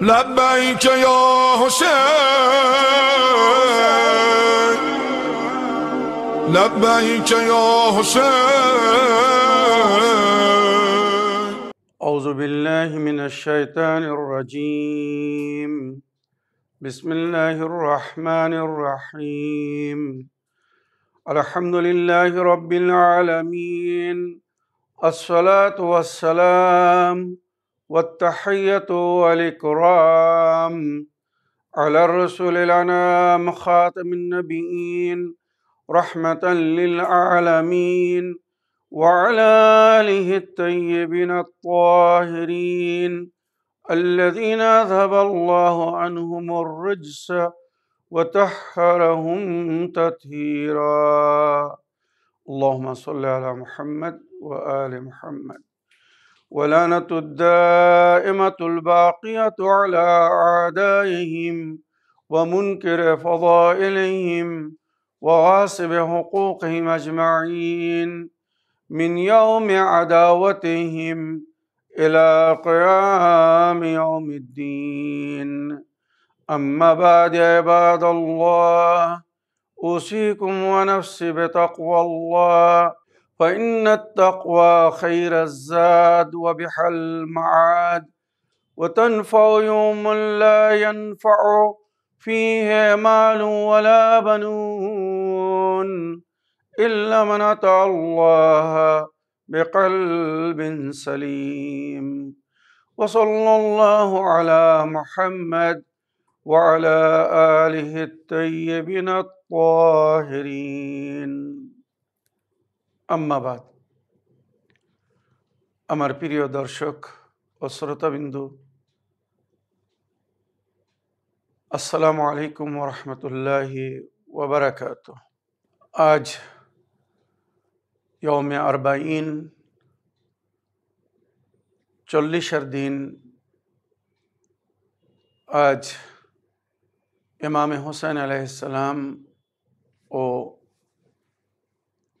لبيك يا حسين لبيك يا حسين أعوذ بالله من الشيطان الرجيم بسم الله الرحمن الرحيم الحمد لله رب العالمين الصلاة والسلام والتحية والإكرام على الرسول الأنام خاتم النبيين رحمة للعالمين وعلى آله الطيبين الطاهرين الذين أذهب الله عنهم الرجس وطهرهم تطهيرا اللهم صل على محمد وآل محمد ولعنة الدائمة الباقية على أعدائهم ومنكر فضائلهم وغاصب حقوقهم أجمعين من يوم عداوتهم إلى قيام يوم الدين أما بعد عباد الله أوصيكم ونفسي بتقوى الله فإن التقوى خير الزاد وبح المعاد وتنفع يوم لا ينفع فيه مال ولا بنون إلا من أتى الله بقلب سليم وصلى الله على محمد وعلى آله الطيبين الطاهرين ام آباد امر پر درشک و شروت بندو السلام علیکم ورحمۃ اللہ وبرکاتہ آج یوم عربا چلسر دین آج امام حسین علیہ السلام او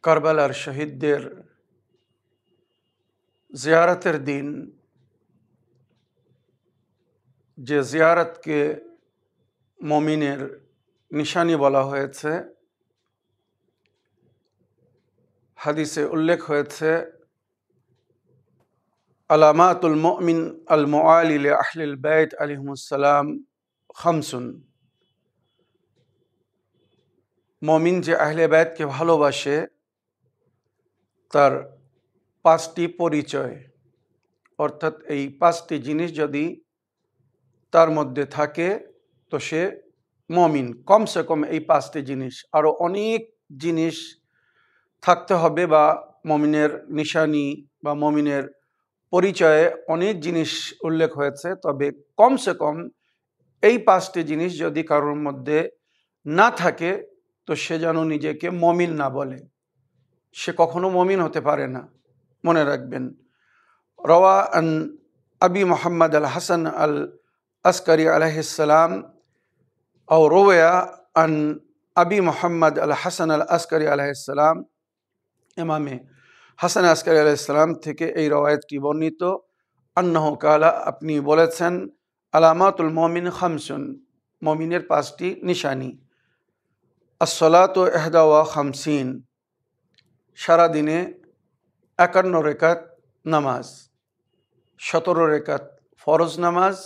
کربل اور شہید دین جے زیارت کے مومشانی بلا ہوئے تھے علامات مومین الم الحل البیت علیہ السلام خمسن مومن جے آہل بیت کے باشے তার পাঁচটি পরিচয় অর্থাৎ এই পাঁচটি জিনিস যদি তার মধ্যে থাকে তো সে মমিন কমসে কম এই পাঁচটি জিনিস আরও অনেক জিনিস থাকতে হবে বা মমিনের নিশানি বা মমিনের পরিচয়ে অনেক জিনিস উল্লেখ হয়েছে তবে কমসে কম এই পাঁচটি জিনিস যদি কারোর মধ্যে না থাকে তো সে যেন নিজেকে মমিন না বলে সে কখনো মমিন হতে পারে না মনে রাখবেন রওয়া আন আবি মোহাম্মদ আল হাসান আল আসকারি আলহিসাম ও রোয়া আন আবি মোহাম্মদ আল হাসান আল আসকারি আলাইসালাম এমামে হাসান আসকারি আলাইসালাম থেকে এই রওয়ায়তটি বর্ণিত আন্নাহ কালা আপনি বলেছেন আলামাতুল মমিন খামসুন মমিনের পাঁচটি নিশানি আসলাত এহদাওয়া খামসিন সারাদিনে একান্ন রেখাত নামাজ সতেরো রেখাত ফরজ নামাজ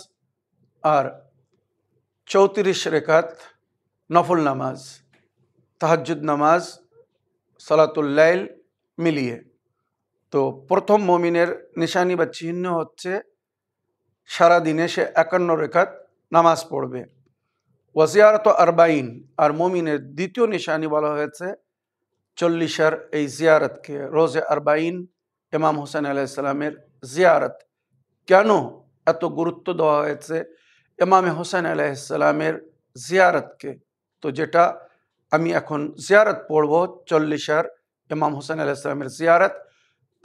আর চৌত্রিশ রেখাত নফল নামাজ তাহাজুদ নামাজ সালাতুল্লাইল মিলিয়ে তো প্রথম মমিনের নিশানি বা চিহ্ন হচ্ছে সারা দিনে সে একান্ন রেখাত নামাজ পড়বে ওয়াজিয়ারত আরবাইন আর মমিনের দ্বিতীয় নিশানি বলা হয়েছে চল্লিশের এই জিয়ারতকে রোজে আরবাইন ইমাম হোসেন আলাইসাল্লামের জিয়ারত কেন এত গুরুত্ব দেওয়া হয়েছে ইমামে হোসেন আলাইসাল্লামের জিয়ারতকে তো যেটা আমি এখন জিয়ারত পড়ব চল্লিশের ইমাম হোসেন আলাইসাল্লামের জিয়ারত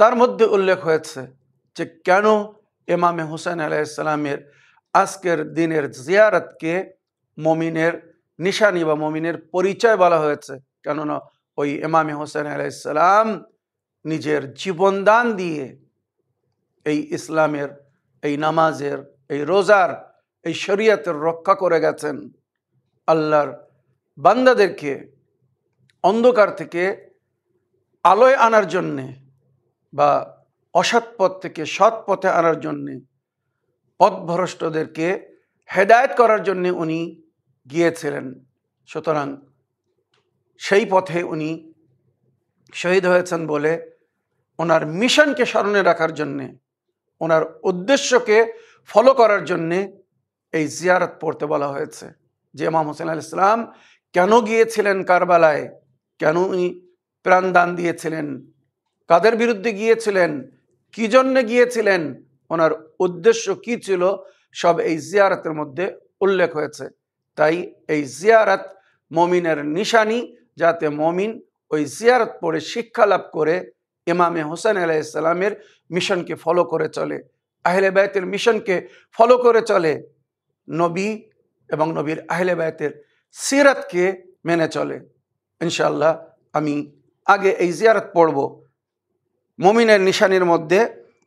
তার মধ্যে উল্লেখ হয়েছে যে কেন ইমামে হোসেন আলাইসাল্লামের আজকের দিনের জিয়ারতকে মমিনের নিশানি বা মমিনের পরিচয় বলা হয়েছে কেননা ওই এমামে হোসেন আলাইসালাম নিজের জীবনদান দিয়ে এই ইসলামের এই নামাজের এই রোজার এই শরীয়তের রক্ষা করে গেছেন আল্লাহর বান্দাদেরকে অন্ধকার থেকে আলোয় আনার জন্যে বা অসৎ পথ থেকে সৎ পথে আনার জন্যে পথভ্রষ্টদেরকে হেদায়ত করার জন্যে উনি গিয়েছিলেন সুতরাং সেই পথে উনি শহীদ হয়েছেন বলে ওনার মিশনকে স্মরণে রাখার জন্যে ওনার উদ্দেশ্যকে ফলো করার জন্যে এই জিয়ারত পড়তে বলা হয়েছে যে মাম হোসেন আল ইসলাম কেন গিয়েছিলেন কারবালায় কেন উনি প্রাণদান দিয়েছিলেন কাদের বিরুদ্ধে গিয়েছিলেন কি জন্যে গিয়েছিলেন ওনার উদ্দেশ্য কি ছিল সব এই জিয়ারতের মধ্যে উল্লেখ হয়েছে তাই এই জিয়ারত মমিনের নিশানি যাতে মমিন ওই জিয়ারত পড়ে শিক্ষা লাভ করে ইমামে হোসেন আলাহ ইসলামের মিশনকে ফলো করে চলে আহলে বায়তের মিশনকে ফলো করে চলে নবী এবং নবীর আহলে বায়তের সিরাতকে মেনে চলে ইনশাল্লাহ আমি আগে এই জিয়ারত পড়ব মমিনের নিশানির মধ্যে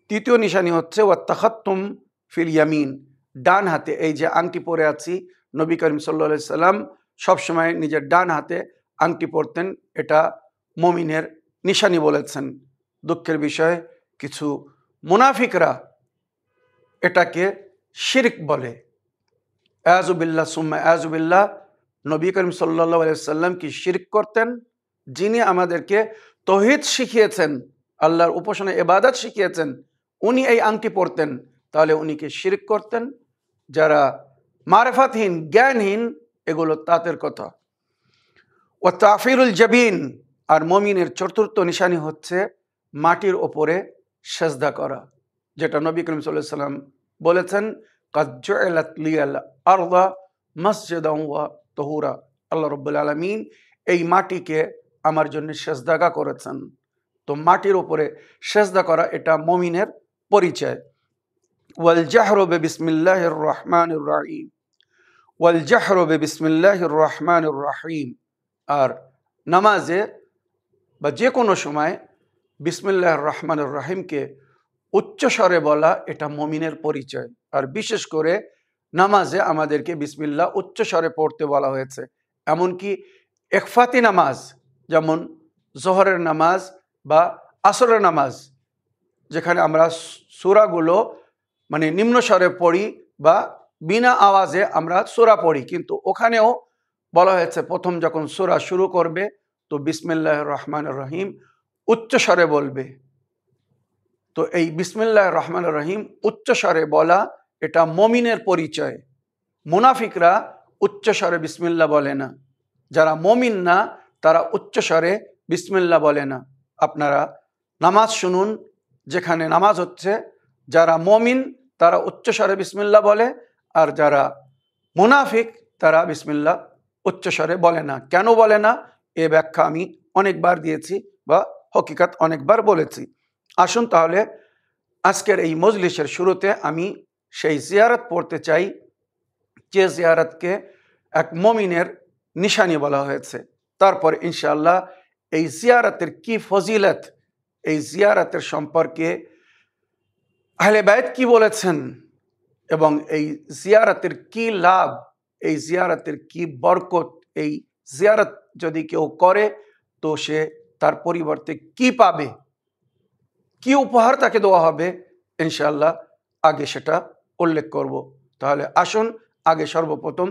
তৃতীয় নিশানি হচ্ছে ওয়াত্তাহাত্তুম ফিল ইয়ামিন ডান হাতে এই যে আংটি পরে আছি নবী করিম সাল্লা সাল্লাম সবসময় নিজের ডান হাতে আংটি পরতেন এটা মমিনের নিশানি বলেছেন দুঃখের বিষয়ে কিছু মুনাফিকরা এটাকে শিরিক বলে অ্যাজুবিল্লা সুম্মা অ্যাজুবিল্লা নবী করিম সাল্লা সাল্লাম কি শিরিক করতেন যিনি আমাদেরকে তহিদ শিখিয়েছেন আল্লাহর উপাসনা এবাদাত শিখিয়েছেন উনি এই আংটি পরতেন তাহলে উনিকে শিরিক করতেন যারা মারেফাতহীন জ্ঞানহীন এগুলো তাঁতের কথা ও তাফিরুল জাবিন আর মমিনের চতুর্থ নিশানি হচ্ছে মাটির ওপরে সেজদা করা যেটা নবী করিম সাল্লাহ সাল্লাম বলেছেন মসজিদ তহুরা আল্লাহ রব আলমিন এই মাটিকে আমার জন্য সেজদাগা করেছেন তো মাটির ওপরে সেজদা করা এটা মমিনের পরিচয় ওয়াল জাহরবে বিসমিল্লাহ রহমান রাহিম ওয়াল জাহরবে বিসমিল্লাহ রহমান রাহিম আর নামাজে বা যে কোনো সময় বিসমিল্লাহ রহমানুর রাহিমকে উচ্চস্বরে বলা এটা মমিনের পরিচয় আর বিশেষ করে নামাজে আমাদেরকে বিসমিল্লা উচ্চস্বরে পড়তে বলা হয়েছে এমনকি একফাতি নামাজ যেমন জহরের নামাজ বা আসরের নামাজ যেখানে আমরা সুরাগুলো মানে নিম্নস্বরে পড়ি বা বিনা আওয়াজে আমরা সুরা পড়ি কিন্তু ওখানেও বলা হয়েছে প্রথম যখন সুরা শুরু করবে তো বিসমিল্লাহ রহমান রহিম উচ্চস্বরে বলবে তো এই বিসমিল্লাহ রহমান রহিম উচ্চস্বরে বলা এটা মমিনের পরিচয় মুনাফিকরা উচ্চস্বরে বিসমিল্লা বলে না যারা মমিন না তারা উচ্চস্বরে বিসমিল্লা বলে না আপনারা নামাজ শুনুন যেখানে নামাজ হচ্ছে যারা মমিন তারা উচ্চস্বরে বিসমিল্লা বলে আর যারা মুনাফিক তারা বিসমিল্লা উচ্চস্বরে বলে না কেন বলে না এ ব্যাখ্যা আমি অনেকবার দিয়েছি বা হকিকাত অনেকবার বলেছি আসুন তাহলে আজকের এই মজলিসের শুরুতে আমি সেই জিয়ারত পড়তে চাই যে জিয়ারতকে এক মমিনের নিশানি বলা হয়েছে তারপর ইনশাল্লাহ এই জিয়ারতের কি ফজিলত এই জিয়ারতের সম্পর্কে আহলেবায়ত কি বলেছেন এবং এই জিয়ারতের কি লাভ এই জিয়ারাতের কি বরকত এই জিয়ারত যদি কেউ করে তো সে তার পরিবর্তে কি পাবে কি উপহার তাকে দেওয়া হবে ইনশাল্লাহ আগে সেটা উল্লেখ করব তাহলে আসুন আগে সর্বপ্রথম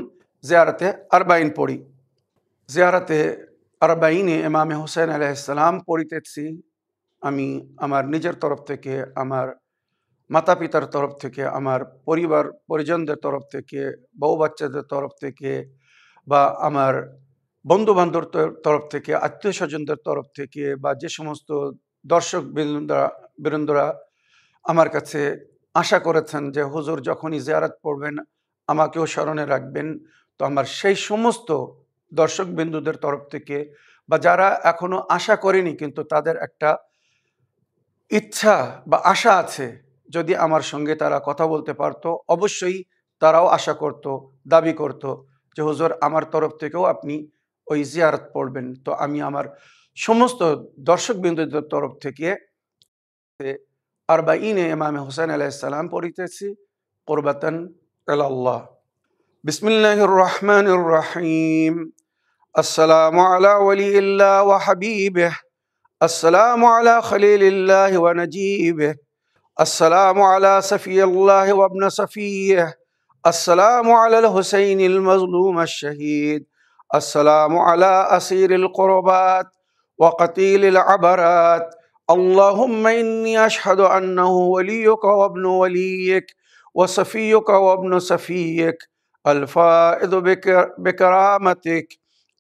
জিয়ারাতে আরবাইন পড়ি জিয়ারাতে আরবাইনে এমামে হোসেন আলাইসালাম পড়িতেছি আমি আমার নিজের তরফ থেকে আমার মাতা পিতার তরফ থেকে আমার পরিবার পরিজনদের তরফ থেকে বউ বাচ্চাদের তরফ থেকে বা আমার বন্ধু বান্ধব তরফ থেকে আত্মীয় স্বজনদের তরফ থেকে বা যে সমস্ত দর্শক বৃন্দরা বৃন্দরা আমার কাছে আশা করেছেন যে হুজুর যখনই জিয়ারাত পড়বেন আমাকেও স্মরণে রাখবেন তো আমার সেই সমস্ত দর্শক বিন্দুদের তরফ থেকে বা যারা এখনও আশা করেনি কিন্তু তাদের একটা ইচ্ছা বা আশা আছে যদি আমার সঙ্গে তারা কথা বলতে পারত অবশ্যই তারাও আশা করত দাবি করত যে হুজুর আমার তরফ থেকেও আপনি ওই জিয়ারত পড়বেন তো আমি আমার সমস্ত দর্শকবৃন্দদের তরফ থেকে আরবা ইনে ইমামে হোসেন আলাইসাল্লাম পড়িতেছি কোরবাতন আল্লাহ বিসমিল্লাহ রহমান রাহিম আসসালামু আলা ওয়ালিল্লাহ ওয়া হাবিবিহ আসসালামু আলা খলিলিল্লাহ ওয়া নাজিবিহ السلام على سفي الله وابن صفيه السلام على الحسين المظلوم الشهيد السلام على أسير القربات وقتيل العبرات اللهم إني أشهد أنه وليك وابن وليك وصفيك وابن صفيك الفائض بكرامتك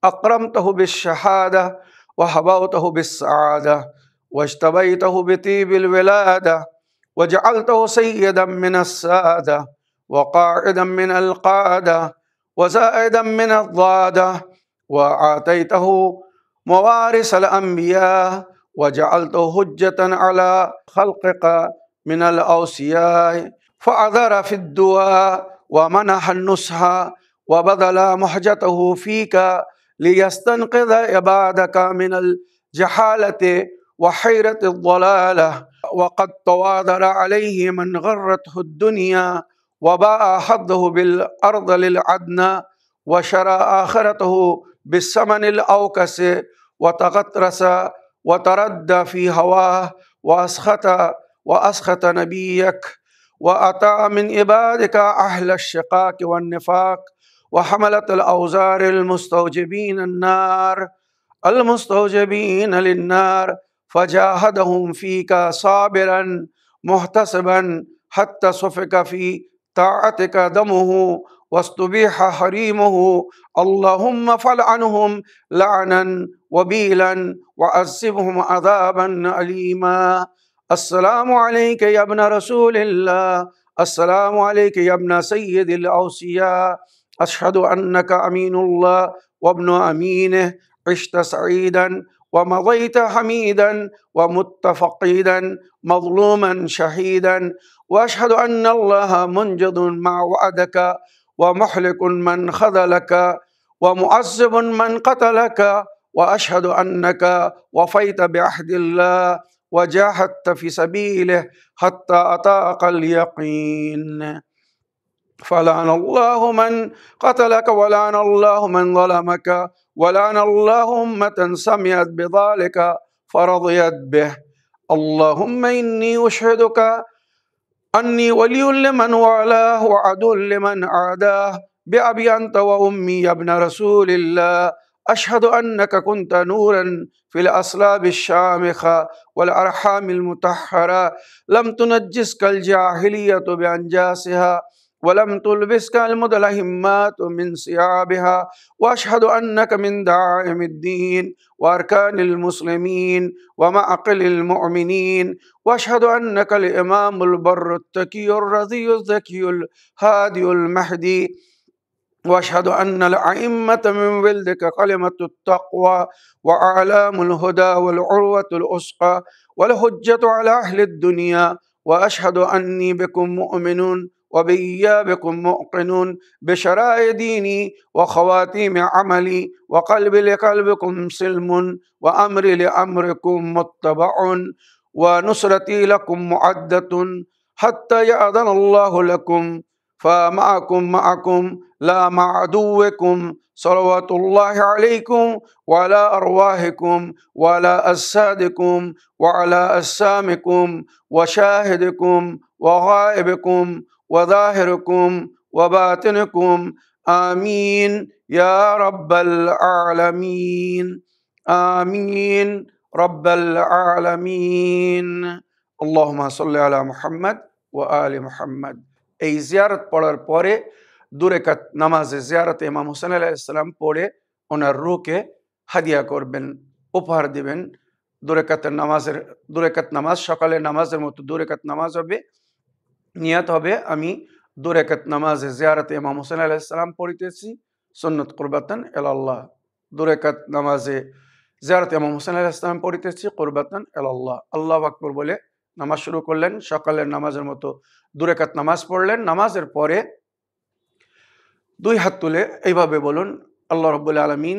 أكرمته بالشهادة وحبوته بالسعادة واجتبيته بطيب الولادة وجعلته سيدا من السادة وقاعدا من القادة وزائدا من الضادة وآتيته موارس الأنبياء وجعلته حجة على خلقك من الأوسياء فعذر في الدواء ومنح النصح وبذل محجته فيك ليستنقذ عبادك من الجحالة وحيرة الضلاله وقد تواضر عليه من غرته الدنيا وباء حظه بالارض للعدنى وشرى اخرته بالثمن الاوكس وتغطرس وتردى في هواه واسخط واسخط نبيك وأتى من عبادك أهل الشقاق والنفاق وحملت الأوزار المستوجبين النار المستوجبين للنار فجاهدهم فيك صابرا محتسبا حتى سفك في طاعتك دمه واستبيح حريمه اللهم فلعنهم لعنا وبيلا وعذبهم عذابا أليما السلام عليك يا ابن رسول الله السلام عليك يا ابن سيد الأوصياء أشهد أنك أمين الله وابن أمينه عشت سعيدا ومضيت حميدا ومتفقيدا مظلوما شهيدا واشهد ان الله منجد مع وعدك ومحلق من خذلك ومعذب من قتلك واشهد انك وفيت بعهد الله وجاهدت في سبيله حتى اطاق اليقين فلعن الله من قتلك ولعن الله من ظلمك ولان الله أمة سمعت بذلك فرضيت به اللهم إني أشهدك أني ولي لمن والاه وعدو لمن عاداه بأبي أنت وأمي يا ابن رسول الله أشهد أنك كنت نورا في الأصلاب الشامخة والأرحام المطهرة لم تنجسك الجاهلية بأنجاسها ولم تلبسك المدل همات من ثيابها واشهد انك من دعائم الدين واركان المسلمين ومعقل المؤمنين واشهد انك الامام البر التقي الرضي الذكي الهادي المهدي واشهد ان الائمه من ولدك كلمه التقوى واعلام الهدى والعروه الاسقى والحجه على اهل الدنيا واشهد اني بكم مؤمنون وبإيابكم موقن بشراء ديني وخواتيم عملي وقلب لقلبكم سلم وأمر لأمركم متبع ونصرتي لكم معدة حتى يأذن الله لكم فمعكم معكم لا مع عدوكم صلوات الله عليكم وعلى أرواحكم وعلى أجسادكم وعلى أجسامكم وشاهدكم وغائبكم ওয়াদাহেরকুম ওয়াবাতেনকুম আমিন ইয়া রব্বাল আলামিন আমিন রব্বাল আলামিন আল্লাহমা সাল্লাহ আলা মোহাম্মদ ও আলী মোহাম্মদ এই জিয়ারত পড়ার পরে দুরেকাত নামাজে জিয়ারত ইমাম হোসেন আলাইসাল্লাম পড়ে ওনার রুকে হাদিয়া করবেন উপহার দিবেন দুরেকাতের নামাজের দুরেকাত নামাজ সকালে নামাজের মতো দুরেকাত নামাজ হবে নিয়াত হবে আমি দুরেকাত নামাজে জিয়ারতে ইমাম হোসেন আলাইসালাম পড়িতেছি সন্নত কোরবাতান এল আল্লাহ দুরেকাত নামাজে জিয়ারতে ইমাম হোসেন আলাইসালাম পড়িতেছি কোরবাতান এল আল্লাহ আল্লাহ আকবর বলে নামাজ শুরু করলেন সকালের নামাজের মতো দুরেকাত নামাজ পড়লেন নামাজের পরে দুই হাত তুলে এইভাবে বলুন আল্লাহ রব আলমিন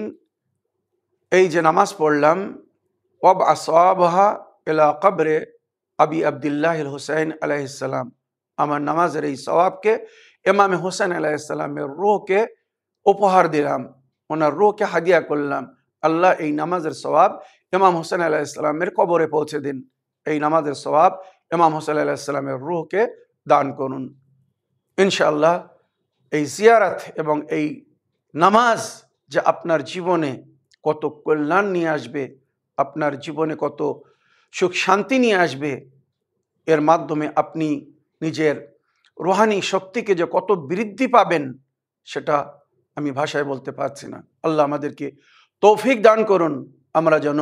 এই যে নামাজ পড়লাম ওব আসহা এলা কবরে আবি আবদুল্লাহ হুসাইন আলাইসালাম আমার নামাজের এই সবাবকে এমামে হোসেন আলাইসাল্লামের রোহকে উপহার দিলাম ওনার রোহকে হাদিয়া করলাম আল্লাহ এই নামাজের সবাব এমাম হোসেন আল্লাহ ইসলামের কবরে পৌঁছে দিন এই নামাজের সবাব এমাম হোসেন আল্লাহ ইসলামের দান করুন ইনশাল্লাহ এই জিয়ারাত এবং এই নামাজ যে আপনার জীবনে কত কল্যাণ নিয়ে আসবে আপনার জীবনে কত সুখ শান্তি নিয়ে আসবে এর মাধ্যমে আপনি নিজের রোহানি শক্তিকে যে কত বৃদ্ধি পাবেন সেটা আমি ভাষায় বলতে পারছি না আল্লাহ আমাদেরকে তৌফিক দান করুন আমরা যেন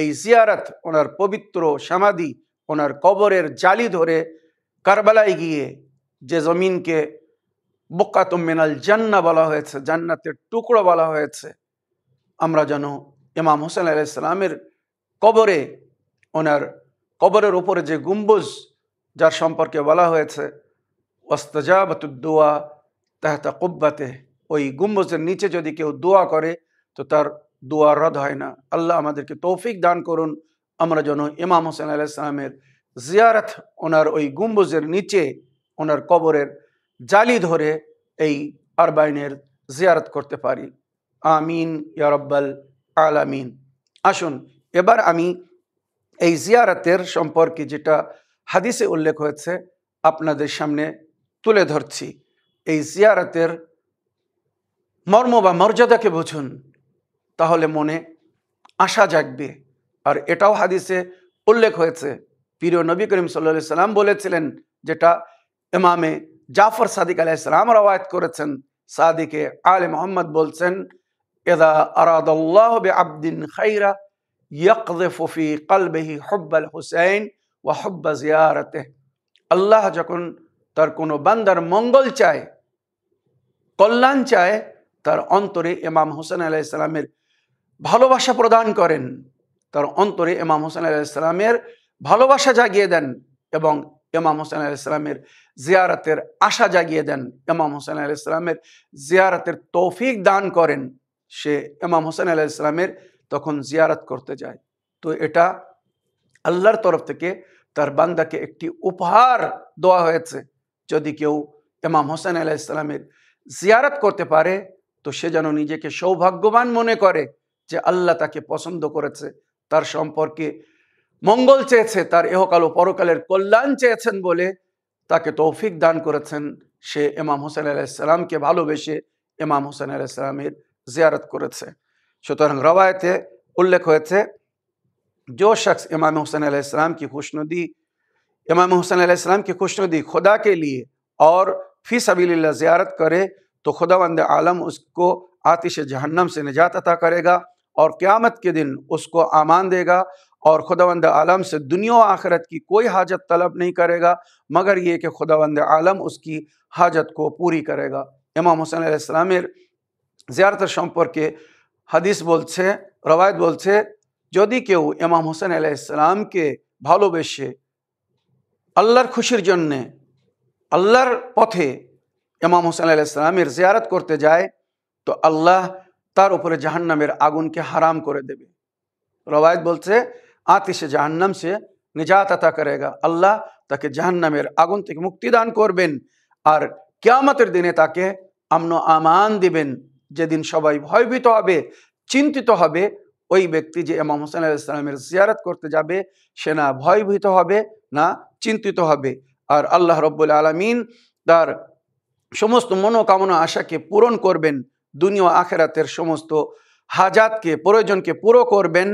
এই জিয়ারাত ওনার পবিত্র সমাধি ওনার কবরের জালি ধরে কারবালায় গিয়ে যে জমিনকে বোকাত মেনাল জান্না বলা হয়েছে জান্নাতের টুকরো বলা হয়েছে আমরা যেন ইমাম হোসেন আলাইসালামের কবরে ওনার কবরের ওপরে যে গম্বুজ যার সম্পর্কে বলা হয়েছে ওয়াস্তাজাবতুদ্দোয়া তাহতা কুব্বাতে ওই গুম্বজের নিচে যদি কেউ দোয়া করে তো তার দোয়া রদ হয় না আল্লাহ আমাদেরকে তৌফিক দান করুন আমরা যেন ইমাম হোসেন আলাহ ইসলামের জিয়ারত ওনার ওই গুম্বুজের নিচে ওনার কবরের জালি ধরে এই আরবাইনের জিয়ারত করতে পারি আমিন ইয়ারব্বাল আলামিন আসুন এবার আমি এই জিয়ারতের সম্পর্কে যেটা হাদিসে উল্লেখ হয়েছে আপনাদের সামনে তুলে ধরছি এই জিয়ারাতের মর্ম বা মর্যাদাকে বুঝুন তাহলে মনে আশা জাগবে আর এটাও হাদিসে উল্লেখ হয়েছে প্রিয় নবী করিম সাল্লা সাল্লাম বলেছিলেন যেটা এমামে জাফর সাদিক আলাইসালাম রওয়ায়ত করেছেন সাদিকে আলে মোহাম্মদ বলছেন এদা আরাদ আব্দিন খাইরা ইয়াকদে ফফি কালবেহি হব্বাল হুসাইন ওয়াহব্বা জিয়ারাতে আল্লাহ যখন তার কোনো বান্দার মঙ্গল চায় কল্যাণ চায় তার অন্তরে ইমাম হোসেন আলাইসালামের ভালোবাসা প্রদান করেন তার অন্তরে ইমাম হোসেন আলাইসালামের ভালোবাসা জাগিয়ে দেন এবং ইমাম হোসেন আলাইসালামের জিয়ারাতের আশা জাগিয়ে দেন ইমাম হোসেন আলাইসালামের জিয়ারাতের তৌফিক দান করেন সে ইমাম হোসেন আলাইসালামের তখন জিয়ারাত করতে যায় তো এটা আল্লাহর তরফ থেকে তার বান্দাকে একটি উপহার দেওয়া হয়েছে যদি কেউ এমাম হোসেন আলাহ ইসলামের জিয়ারত করতে পারে তো সে যেন নিজেকে সৌভাগ্যবান মনে করে যে আল্লাহ তাকে পছন্দ করেছে তার সম্পর্কে মঙ্গল চেয়েছে তার এহকাল ও পরকালের কল্যাণ চেয়েছেন বলে তাকে তৌফিক দান করেছেন সে এমাম হোসেন ইসলামকে ভালোবেসে এমাম হোসেন ইসলামের জিয়ারত করেছে সুতরাং রবায়তে উল্লেখ হয়েছে جو شخص امام حسین علیہ السلام کی خوش ندی امام حسین علیہ السلام کی خوش ندی خدا کے لیے اور فی سبیل اللہ زیارت کرے تو خدا وند عالم اس کو آتش جہنم سے نجات عطا کرے گا اور قیامت کے دن اس کو آمان دے گا اور خدا وند عالم سے دنیا و آخرت کی کوئی حاجت طلب نہیں کرے گا مگر یہ کہ خدا وند عالم اس کی حاجت کو پوری کرے گا امام حسین علیہ السلام زیارت شمپور کے حدیث بولتے سے روایت بولتے যদি কেউ ইমাম হোসেন আলাইসালামকে ভালোবেসে আল্লাহর খুশির জন্যে আল্লাহর পথে ইমাম হোসেন আলাইসালামের জিয়ারত করতে যায় তো আল্লাহ তার উপরে জাহান্নামের আগুনকে হারাম করে দেবে রবায়ত বলছে আতিশে জাহান্নাম সে নিজাত আতা করেগা আল্লাহ তাকে জাহান্নামের আগুন থেকে মুক্তি দান করবেন আর কেয়ামতের দিনে তাকে আমন আমান দিবেন যেদিন সবাই ভয়ভীত হবে চিন্তিত হবে ওই ব্যক্তি যে এমাম হোসেন আল ইসলামের জিয়ারত করতে যাবে সে না ভয়ভীত হবে না চিন্তিত হবে আর আল্লাহ রব্বুল আলমিন তার সমস্ত মনোকামনা আশাকে পূরণ করবেন দুনিয়া আখেরাতের সমস্ত হাজাতকে প্রয়োজনকে পুরো করবেন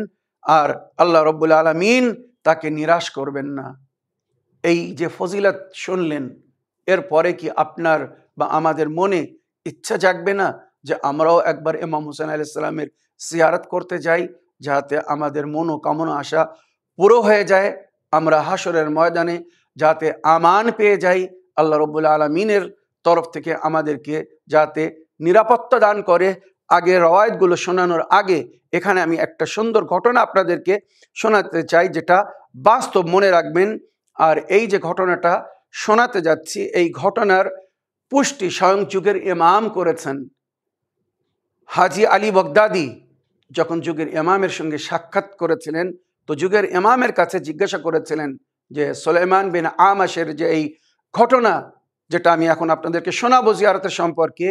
আর আল্লাহ রব্বুল আলমিন তাকে নিরাশ করবেন না এই যে ফজিলত শুনলেন এরপরে কি আপনার বা আমাদের মনে ইচ্ছা জাগবে না যে আমরাও একবার ইমাম হোসেন আলাইসাল্লামের সিয়ারত করতে যাই যাতে আমাদের মনোকামনা আশা পুরো হয়ে যায় আমরা হাসরের ময়দানে যাতে আমান পেয়ে যাই আল্লাহ রব্বুল আলমিনের তরফ থেকে আমাদেরকে যাতে নিরাপত্তা দান করে আগে রওয়ায়তগুলো শোনানোর আগে এখানে আমি একটা সুন্দর ঘটনা আপনাদেরকে শোনাতে চাই যেটা বাস্তব মনে রাখবেন আর এই যে ঘটনাটা শোনাতে যাচ্ছি এই ঘটনার পুষ্টি স্বয়ং যুগের ইমাম করেছেন হাজি আলী বগদাদি যখন যুগের ইমামের সঙ্গে সাক্ষাৎ করেছিলেন তো যুগের ইমামের কাছে জিজ্ঞাসা করেছিলেন যে সোলেমান বিন আমাসের যে এই ঘটনা যেটা আমি এখন আপনাদেরকে শোনাবো জিয়ারতের সম্পর্কে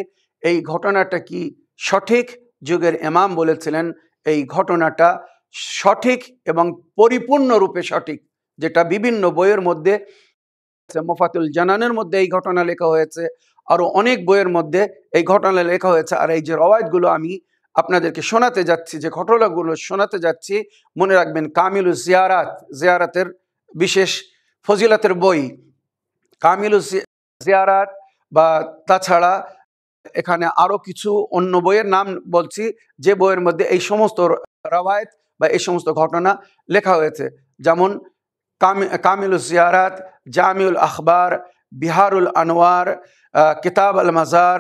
এই ঘটনাটা কি সঠিক যুগের ইমাম বলেছিলেন এই ঘটনাটা সঠিক এবং পরিপূর্ণরূপে সঠিক যেটা বিভিন্ন বইয়ের মধ্যে মোফাতুল জানানের মধ্যে এই ঘটনা লেখা হয়েছে আরও অনেক বইয়ের মধ্যে এই ঘটনা লেখা হয়েছে আর এই যে রওয়ায়তগুলো আমি আপনাদেরকে শোনাতে যাচ্ছি যে ঘটনাগুলো শোনাতে যাচ্ছি মনে রাখবেন কামিলু জিয়ারাত জিয়ারাতের বিশেষ ফজিলাতের বই কামিলু জিয়ারাত বা তাছাড়া এখানে আরও কিছু অন্য বইয়ের নাম বলছি যে বইয়ের মধ্যে এই সমস্ত রবায়ত বা এই সমস্ত ঘটনা লেখা হয়েছে যেমন কামিলু জিয়ারাত জামিউল আখবার বিহারুল আনোয়ার কিতাব আল মাজার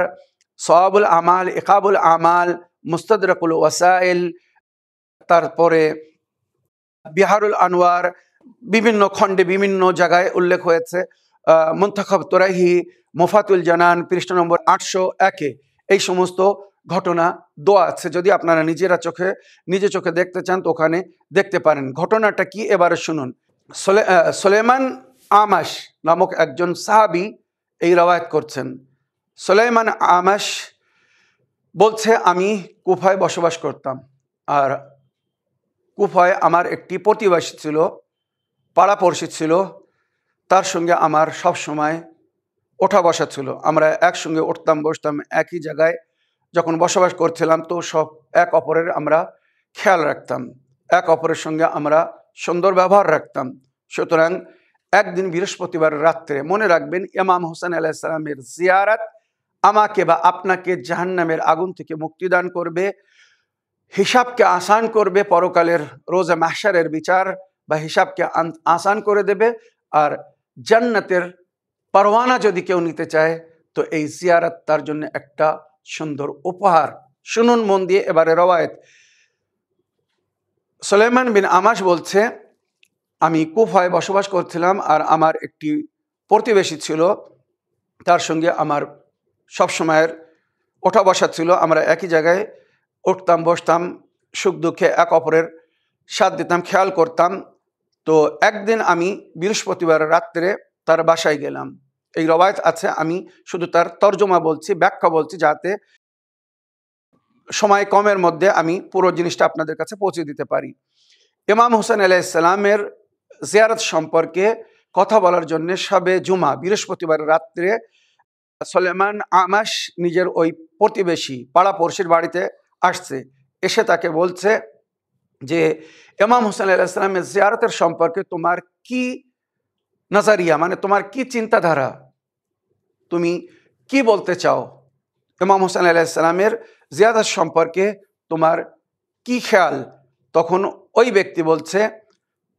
সবাবুল আমাল ইকাবুল আমাল মুস্তদরকুল ওয়াসাইল তারপরে বিহারুল আনোয়ার বিভিন্ন খণ্ডে বিভিন্ন জায়গায় উল্লেখ হয়েছে মুন্তখব তোরাহি মোফাতুল জানান পৃষ্ঠ নম্বর আটশো একে এই সমস্ত ঘটনা দোয়া আছে যদি আপনারা নিজেরা চোখে নিজে চোখে দেখতে চান তো ওখানে দেখতে পারেন ঘটনাটা কি এবারে শুনুন সোলে সোলেমান আমাস নামক একজন সাহাবি এই রওয়ায়ত করছেন সোলাইমান আমাস বলছে আমি কুফায় বসবাস করতাম আর কুফায় আমার একটি প্রতিবাসী ছিল পাড়াপড়শি ছিল তার সঙ্গে আমার সব সময় ওঠা বসা ছিল আমরা একসঙ্গে উঠতাম বসতাম একই জায়গায় যখন বসবাস করছিলাম তো সব এক অপরের আমরা খেয়াল রাখতাম এক অপরের সঙ্গে আমরা সুন্দর ব্যবহার রাখতাম সুতরাং একদিন বৃহস্পতিবার রাত্রে মনে রাখবেন ইমাম হোসেন আলাইসালামের জিয়ারাত আমাকে বা আপনাকে জাহান্নামের আগুন থেকে মুক্তিদান করবে হিসাবকে আসান করবে পরকালের রোজা মাহসারের বিচার বা হিসাবকে আসান করে দেবে আর জান্নাতের পারওয়ানা যদি কেউ নিতে চায় তো এই জিয়ারাত তার জন্য একটা সুন্দর উপহার শুনুন মন দিয়ে এবারে রওয়ায়ত সোলেমান বিন আমাস বলছে আমি কুফায় বসবাস করছিলাম আর আমার একটি প্রতিবেশী ছিল তার সঙ্গে আমার সব সময়ের ওঠা বসা ছিল আমরা একই জায়গায় উঠতাম বসতাম সুখ দুঃখে এক অপরের সাথ দিতাম খেয়াল করতাম তো একদিন আমি বৃহস্পতিবার রাত্রে তার বাসায় গেলাম এই রবায়ত আছে আমি শুধু তার তর্জমা বলছি ব্যাখ্যা বলছি যাতে সময় কমের মধ্যে আমি পুরো জিনিসটা আপনাদের কাছে পৌঁছে দিতে পারি ইমাম হোসেন আলাইসাল্লামের জিয়ারত সম্পর্কে কথা বলার জন্য সবে জুমা বৃহস্পতিবার রাত্রে সলেমান আমাস নিজের ওই প্রতিবেশী পাড়া পড়শির বাড়িতে আসছে এসে তাকে বলছে যে এমাম হোসেন আলাইসালামের জিয়ারতের সম্পর্কে তোমার কি নাজারিয়া মানে তোমার কি চিন্তাধারা তুমি কি বলতে চাও এমাম হোসেন আলাইসালামের জিয়াদত সম্পর্কে তোমার কি খেয়াল তখন ওই ব্যক্তি বলছে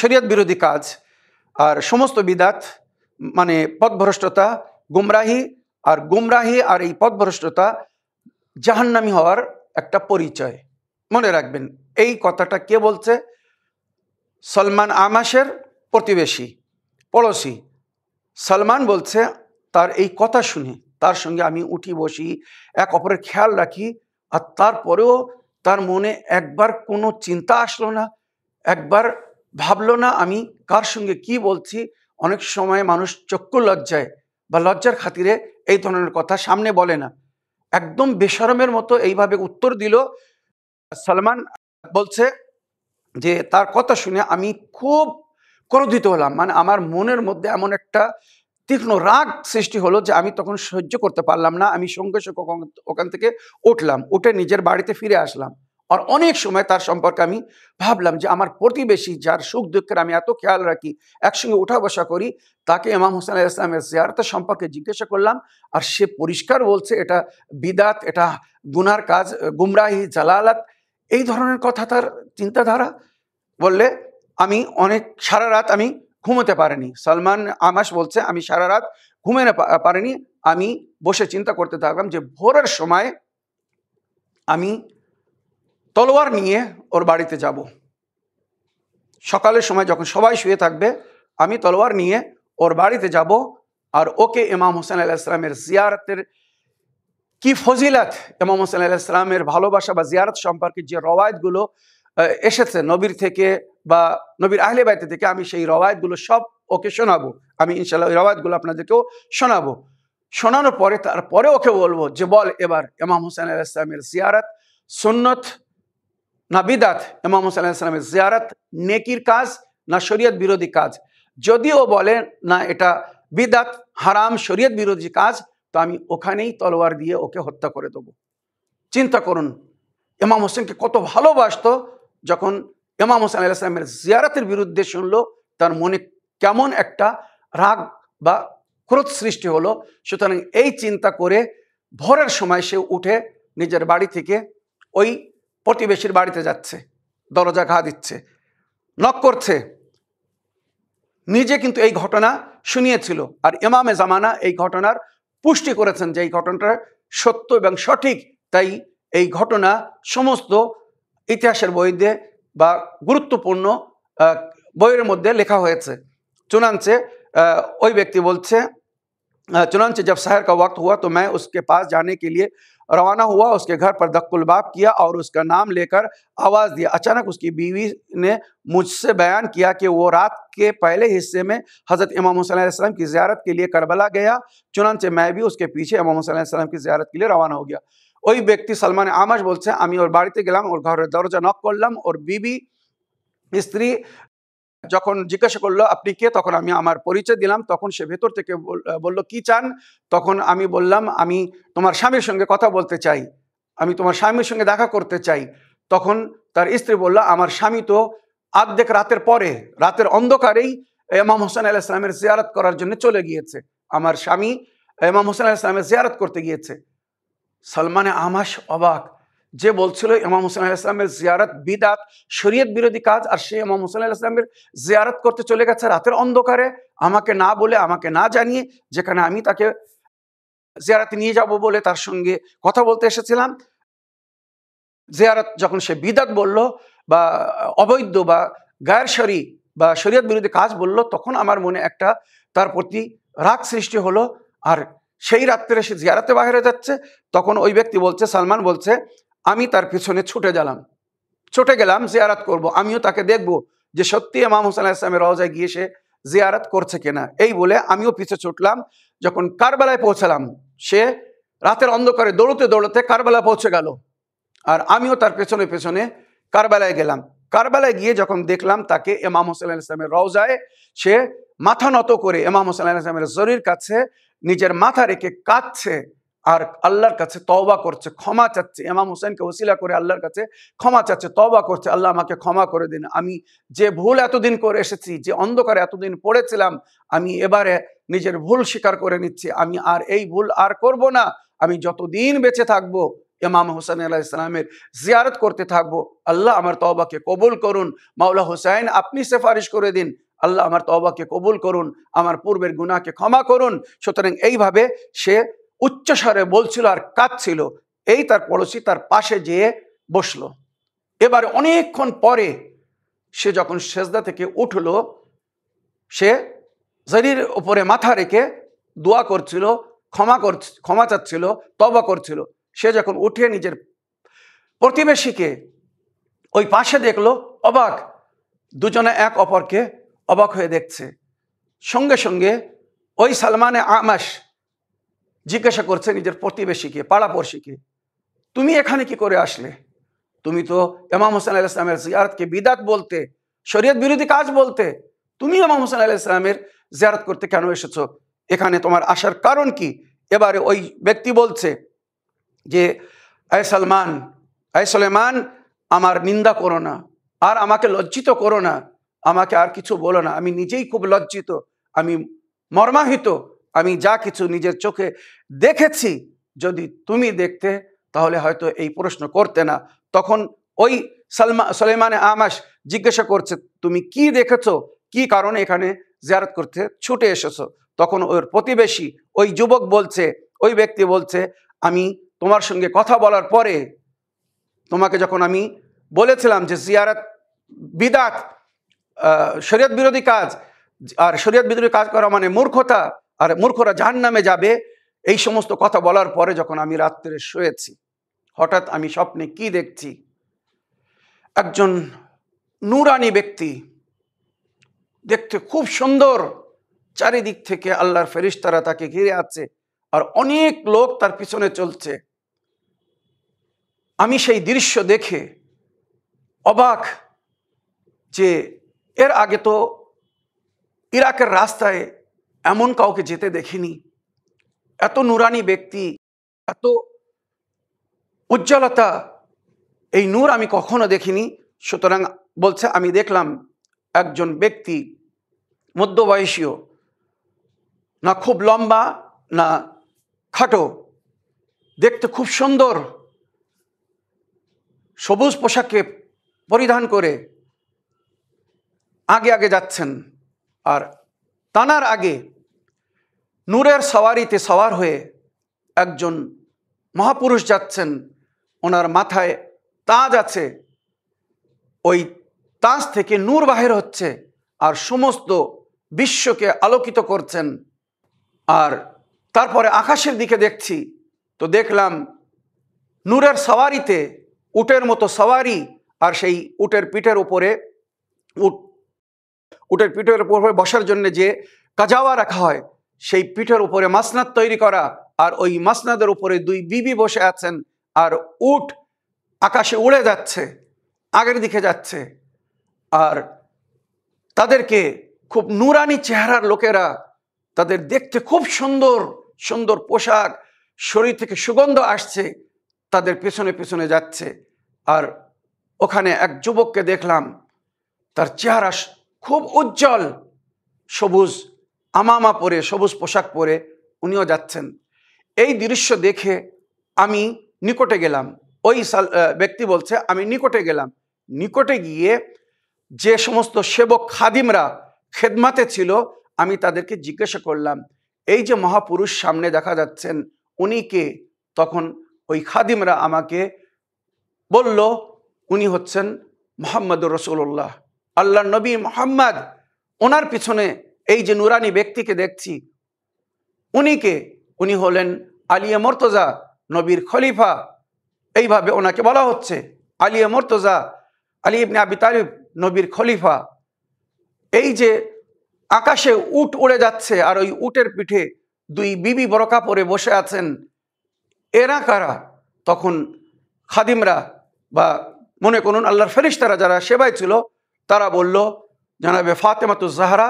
শরিয়ত বিরোধী কাজ আর সমস্ত বিদাত মানে পদভ্রষ্টতা গুমরাহি আর গুমরাহি আর এই পদভ্রষ্টতা জাহান্নামি হওয়ার একটা পরিচয় মনে রাখবেন এই কথাটা কে বলছে সলমান আমাশের প্রতিবেশী পড়োশি সলমান বলছে তার এই কথা শুনে তার সঙ্গে আমি উঠি বসি এক অপরের খেয়াল রাখি আর তারপরেও তার মনে একবার কোনো চিন্তা আসলো না একবার ভাবলো না আমি কার সঙ্গে কি বলছি অনেক সময় মানুষ চক্ষু লজ্জায় বা লজ্জার খাতিরে এই ধরনের কথা সামনে বলে না একদম বেসরমের মতো এইভাবে উত্তর দিল সালমান বলছে যে তার কথা শুনে আমি খুব ক্রোধিত হলাম মানে আমার মনের মধ্যে এমন একটা তীক্ষ্ণ রাগ সৃষ্টি হলো যে আমি তখন সহ্য করতে পারলাম না আমি সঙ্গে সঙ্গে ওখান থেকে উঠলাম উঠে নিজের বাড়িতে ফিরে আসলাম আর অনেক সময় তার সম্পর্কে আমি ভাবলাম যে আমার প্রতিবেশী যার সুখ দুঃখের আমি এত খেয়াল রাখি একসঙ্গে উঠা বসা করি তাকে ইমাম হোসেন আল ইসলামের সম্পর্কে জিজ্ঞাসা করলাম আর সে পরিষ্কার বলছে এটা বিদাত এটা গুনার কাজ গুমরাহি জালালাত এই ধরনের কথা তার চিন্তাধারা বললে আমি অনেক সারা রাত আমি ঘুমোতে পারিনি সালমান আমাস বলছে আমি সারা রাত ঘুমে পারিনি আমি বসে চিন্তা করতে থাকলাম যে ভোরের সময় আমি তলোয়ার নিয়ে ওর বাড়িতে যাব সকালের সময় যখন সবাই শুয়ে থাকবে আমি তলোয়ার নিয়ে ওর বাড়িতে যাব আর ওকে ইমাম হোসেন আল্লাহ ইসলামের জিয়ারতের কি ফজিলাত ইমাম হোসেন আল্লাহ ইসলামের ভালোবাসা বা জিয়ারত সম্পর্কে যে রবায়তগুলো এসেছে নবীর থেকে বা নবীর আহলে বাইতে থেকে আমি সেই রবায়তগুলো সব ওকে শোনাবো আমি ইনশাল্লাহ ওই রবায়তগুলো আপনাদেরকেও শোনাবো শোনানোর পরে তারপরে ওকে বলবো যে বল এবার ইমাম হোসেন আল্লাহ ইসলামের জিয়ারত সুন্নত না বিদাত ইমাম হোসেন আলাইসালামের জিয়ারাত নেকির কাজ না শরীয়ত বিরোধী কাজ যদিও বলে না এটা বিদাত হারাম শরীয়ত বিরোধী কাজ তো আমি ওখানেই তলোয়ার দিয়ে ওকে হত্যা করে দেব চিন্তা করুন ইমাম হোসেনকে কত ভালোবাসত যখন ইমাম হোসেন আলাইসালামের জিয়ারাতের বিরুদ্ধে শুনলো তার মনে কেমন একটা রাগ বা ক্রোধ সৃষ্টি হলো সুতরাং এই চিন্তা করে ভোরের সময় সে উঠে নিজের বাড়ি থেকে ওই প্রতিবেশীর বাড়িতে যাচ্ছে দরজা ঘা দিচ্ছে নক করছে নিজে কিন্তু এই ঘটনা শুনিয়েছিল আর ইমামে জামানা এই ঘটনার পুষ্টি করেছেন যে এই ঘটনাটা সত্য এবং সঠিক তাই এই ঘটনা সমস্ত ইতিহাসের বইতে বা গুরুত্বপূর্ণ বইয়ের মধ্যে লেখা হয়েছে চুনাঞ্চে ওই ব্যক্তি বলছে চুনাঞ্চে जब সাহের কাজ হওয়া তো तो পাশ उसके पास روانہ ہوا اس کے گھر پر دک الباب کیا اور اس کا نام لے کر آواز دیا اچانک اس کی بیوی نے مجھ سے بیان کیا کہ وہ رات کے پہلے حصے میں حضرت امام صلی اللہ علیہ وسلم کی زیارت کے لیے کربلا گیا چنانچہ میں بھی اس کے پیچھے امام صلی اللہ علیہ وسلم کی زیارت کے لیے روانہ ہو گیا وہی ویکتی سلمان عامش بولتے ہیں امی اور باڑتے گلام اور گھر درجہ نوک کو اور بیوی بی استری যখন জিজ্ঞাসা করলো আপনি কে তখন আমি আমার পরিচয় দিলাম তখন সে ভেতর থেকে বলল কি চান তখন আমি বললাম আমি তোমার স্বামীর সঙ্গে কথা বলতে চাই আমি তোমার স্বামীর সঙ্গে দেখা করতে চাই তখন তার স্ত্রী বলল আমার স্বামী তো আর্ধেক রাতের পরে রাতের অন্ধকারেই এমাম হোসেন আল্লাহ ইসলামের জিয়ারত করার জন্য চলে গিয়েছে আমার স্বামী এমাম হোসেন আল্লাহ ইসলামের জিয়ারত করতে গিয়েছে সলমানে আমাস অবাক যে বলছিল ইমাম আল্লাহ ইসলামের জিয়ারত বিদাত শরীয়ত বিরোধী কাজ আর সে ইমাম আল্লাহ ইসলামের জিয়ারত করতে চলে গেছে রাতের অন্ধকারে আমাকে না বলে আমাকে না জানিয়ে যেখানে আমি তাকে জিয়ারাতে নিয়ে যাব বলে তার সঙ্গে কথা বলতে এসেছিলাম জিয়ারত যখন সে বিদাত বলল বা অবৈধ বা গায়ের শরী বা শরীয়ত বিরোধী কাজ বলল তখন আমার মনে একটা তার প্রতি রাগ সৃষ্টি হলো আর সেই রাত্রে সে জিয়ারাতে বাইরে যাচ্ছে তখন ওই ব্যক্তি বলছে সালমান বলছে আমি তার পিছনে ছুটে গেলাম ছুটে গেলাম জিয়ারাত করব। আমিও তাকে দেখব যে সত্যি এমাম হোসেন ইসলামের রওজায় গিয়ে সে জিয়ারাত করছে কিনা এই বলে আমিও পিছে ছুটলাম যখন কারবেলায় পৌঁছালাম সে রাতের অন্ধকারে দৌড়তে দৌড়তে কারবেলা পৌঁছে গেল আর আমিও তার পেছনে পেছনে কারবেলায় গেলাম কারবেলায় গিয়ে যখন দেখলাম তাকে এমাম হোসেন ইসলামের রওজায় সে মাথা নত করে এমাম হোসেন ইসলামের জরির কাছে নিজের মাথা রেখে কাঁদছে আর আল্লাহর কাছে তওবা করছে ক্ষমা চাচ্ছে এমাম হোসেনকে ওসিলা করে আল্লাহর কাছে ক্ষমা চাচ্ছে তওবা করছে আল্লাহ আমাকে ক্ষমা করে দিন আমি যে ভুল এতদিন করে এসেছি যে অন্ধকারে এতদিন পড়েছিলাম আমি এবারে নিজের ভুল স্বীকার করে নিচ্ছি আমি আর এই ভুল আর করব না আমি যতদিন বেঁচে থাকবো ইমাম হোসেন আল্লাহ ইসলামের জিয়ারত করতে থাকবো আল্লাহ আমার তবাকে কবুল করুন মাওলা হোসেন আপনি সেফারিশ করে দিন আল্লাহ আমার তবাকে কবুল করুন আমার পূর্বের গুণাকে ক্ষমা করুন সুতরাং এইভাবে সে উচ্চস্বরে বলছিল আর কাঁদছিল এই তার পড়োশি তার পাশে যেয়ে বসল এবার অনেকক্ষণ পরে সে যখন সেজদা থেকে উঠল সে জরির ওপরে মাথা রেখে দোয়া করছিল ক্ষমা কর ক্ষমা চাচ্ছিল তবা করছিল সে যখন উঠে নিজের প্রতিবেশীকে ওই পাশে দেখলো অবাক দুজনে এক অপরকে অবাক হয়ে দেখছে সঙ্গে সঙ্গে ওই সালমানে আমাস জিজ্ঞাসা করছে নিজের প্রতিবেশীকে পাড়াপড়শিকে তুমি এখানে কি করে আসলে তুমি তো এমাম হোসেন আল ইসলামের জিয়ারতকে বিদাত বলতে শরীয়ত বিরোধী কাজ বলতে তুমি এমাম হোসেন আল ইসলামের জিয়ারত করতে কেন এসেছো এখানে তোমার আসার কারণ কি এবারে ওই ব্যক্তি বলছে যে আয় সালমান আয় সালেমান আমার নিন্দা করো না আর আমাকে লজ্জিত করো না আমাকে আর কিছু বলো না আমি নিজেই খুব লজ্জিত আমি মর্মাহিত আমি যা কিছু নিজের চোখে দেখেছি যদি তুমি দেখতে তাহলে হয়তো এই প্রশ্ন করতে না তখন ওই সালমা সলেমানে আমাস জিজ্ঞাসা করছে তুমি কি দেখেছো কি কারণে এখানে জিয়ারত করতে ছুটে এসেছো তখন ওর প্রতিবেশী ওই যুবক বলছে ওই ব্যক্তি বলছে আমি তোমার সঙ্গে কথা বলার পরে তোমাকে যখন আমি বলেছিলাম যে জিয়ারত বিদাত শরীয়ত বিরোধী কাজ আর শরীয়ত বিরোধী কাজ করা মানে মূর্খতা আর মূর্খরা জাহান নামে যাবে এই সমস্ত কথা বলার পরে যখন আমি রাত্রে শুয়েছি হঠাৎ আমি স্বপ্নে কি দেখছি একজন নুরানি ব্যক্তি দেখতে খুব সুন্দর চারিদিক থেকে আল্লাহর ফেরিস্তারা তাকে ঘিরে আছে আর অনেক লোক তার পিছনে চলছে আমি সেই দৃশ্য দেখে অবাক যে এর আগে তো ইরাকের রাস্তায় এমন কাউকে যেতে দেখিনি এত নুরানি ব্যক্তি এত উজ্জ্বলতা এই নূর আমি কখনো দেখিনি সুতরাং বলছে আমি দেখলাম একজন ব্যক্তি মধ্যবয়সীয় না খুব লম্বা না খাটো দেখতে খুব সুন্দর সবুজ পোশাকে পরিধান করে আগে আগে যাচ্ছেন আর টানার আগে নূরের সওয়ারিতে সওয়ার হয়ে একজন মহাপুরুষ যাচ্ছেন ওনার মাথায় তাজ আছে ওই তাজ থেকে নূর বাহির হচ্ছে আর সমস্ত বিশ্বকে আলোকিত করছেন আর তারপরে আকাশের দিকে দেখছি তো দেখলাম নূরের সাওয়ারিতে উটের মতো সওয়ারি আর সেই উটের পিঠের উপরে উট উটের পিঠের উপরে বসার জন্য যে কাজাওয়া রাখা হয় সেই পিঠের উপরে মাসনাদ তৈরি করা আর ওই মাসনাদের উপরে দুই বিবি বসে আছেন আর উট আকাশে উড়ে যাচ্ছে আগের দিকে যাচ্ছে আর তাদেরকে খুব নুরানি চেহারার লোকেরা তাদের দেখতে খুব সুন্দর সুন্দর পোশাক শরীর থেকে সুগন্ধ আসছে তাদের পেছনে পেছনে যাচ্ছে আর ওখানে এক যুবককে দেখলাম তার চেহারা খুব উজ্জ্বল সবুজ আমামা পরে সবুজ পোশাক পরে উনিও যাচ্ছেন এই দৃশ্য দেখে আমি নিকটে গেলাম ওই ব্যক্তি বলছে আমি নিকটে গেলাম নিকটে গিয়ে যে সমস্ত সেবক খাদিমরা খেদমাতে ছিল আমি তাদেরকে জিজ্ঞাসা করলাম এই যে মহাপুরুষ সামনে দেখা যাচ্ছেন উনি কে তখন ওই খাদিমরা আমাকে বলল উনি হচ্ছেন মোহাম্মদ রসুল্লাহ আল্লাহ নবী মোহাম্মদ ওনার পিছনে এই যে নুরানি ব্যক্তিকে দেখছি উনিকে উনি হলেন আলিয়া মর্তজা নবীর খলিফা এইভাবে ওনাকে বলা হচ্ছে আলিয়া মর্তজা আলী ইবনে আবি তালিব নবীর খলিফা এই যে আকাশে উট উড়ে যাচ্ছে আর ওই উটের পিঠে দুই বিবি বরকা পরে বসে আছেন এরা কারা তখন খাদিমরা বা মনে করুন আল্লাহর ফেরিস্তারা যারা সেবায় ছিল তারা বলল জানাবে ফাতেমাতুজ জাহারা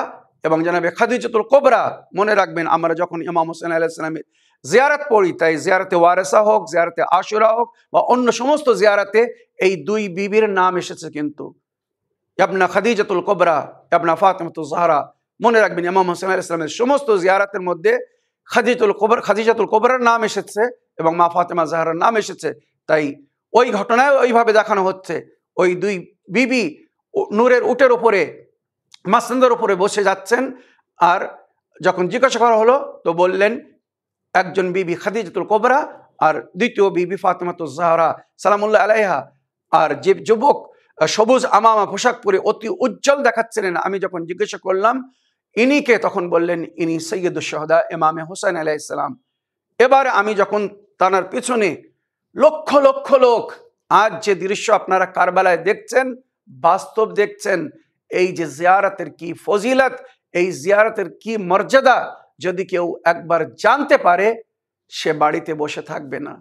এবং জানাবে খাদিজাতুল কোবরা মনে রাখবেন আমরা যখন ইমাম হোসেন আলাইসালামের জিয়ারাত পড়ি তাই জিয়ারাতে ওয়ারেসা হোক জিয়ারাতে আশুরা হোক বা অন্য সমস্ত জিয়ারাতে এই দুই বিবির নাম এসেছে কিন্তু খাদি খাদিজাতুল কোবরা ইয়াবনা ফাতেমাতুল জাহারা মনে রাখবেন ইমাম হোসেন আলাইসালামের সমস্ত জিয়ারাতের মধ্যে খাদিজাতুল কোবর খাদিজাতুল কোবরার নাম এসেছে এবং মা ফাতেমা জাহারার নাম এসেছে তাই ওই ঘটনায় ওইভাবে দেখানো হচ্ছে ওই দুই বিবি নূরের উটের ওপরে মাসনদের ওপরে বসে যাচ্ছেন আর যখন জিজ্ঞাসা করা হলো তো বললেন একজন বিবি খাদিজাতুল কোবরা আর দ্বিতীয় বিবি ফাতেমাত জাহরা সালামুল্লাহ আলাইহা আর যে যুবক সবুজ আমামা পোশাক পরে অতি উজ্জ্বল দেখাচ্ছিলেন আমি যখন জিজ্ঞাসা করলাম ইনিকে তখন বললেন ইনি সৈয়দ শহদা এমামে হোসেন আলাহ ইসলাম এবার আমি যখন তানার পিছনে লক্ষ লক্ষ লোক আজ যে দৃশ্য আপনারা কারবালায় দেখছেন বাস্তব দেখছেন এই যে জিয়ারতের কি ফজিলত এই জিয়ারতের কি মর্যাদা যদি কেউ একবার জানতে পারে সে বাড়িতে বসে থাকবে না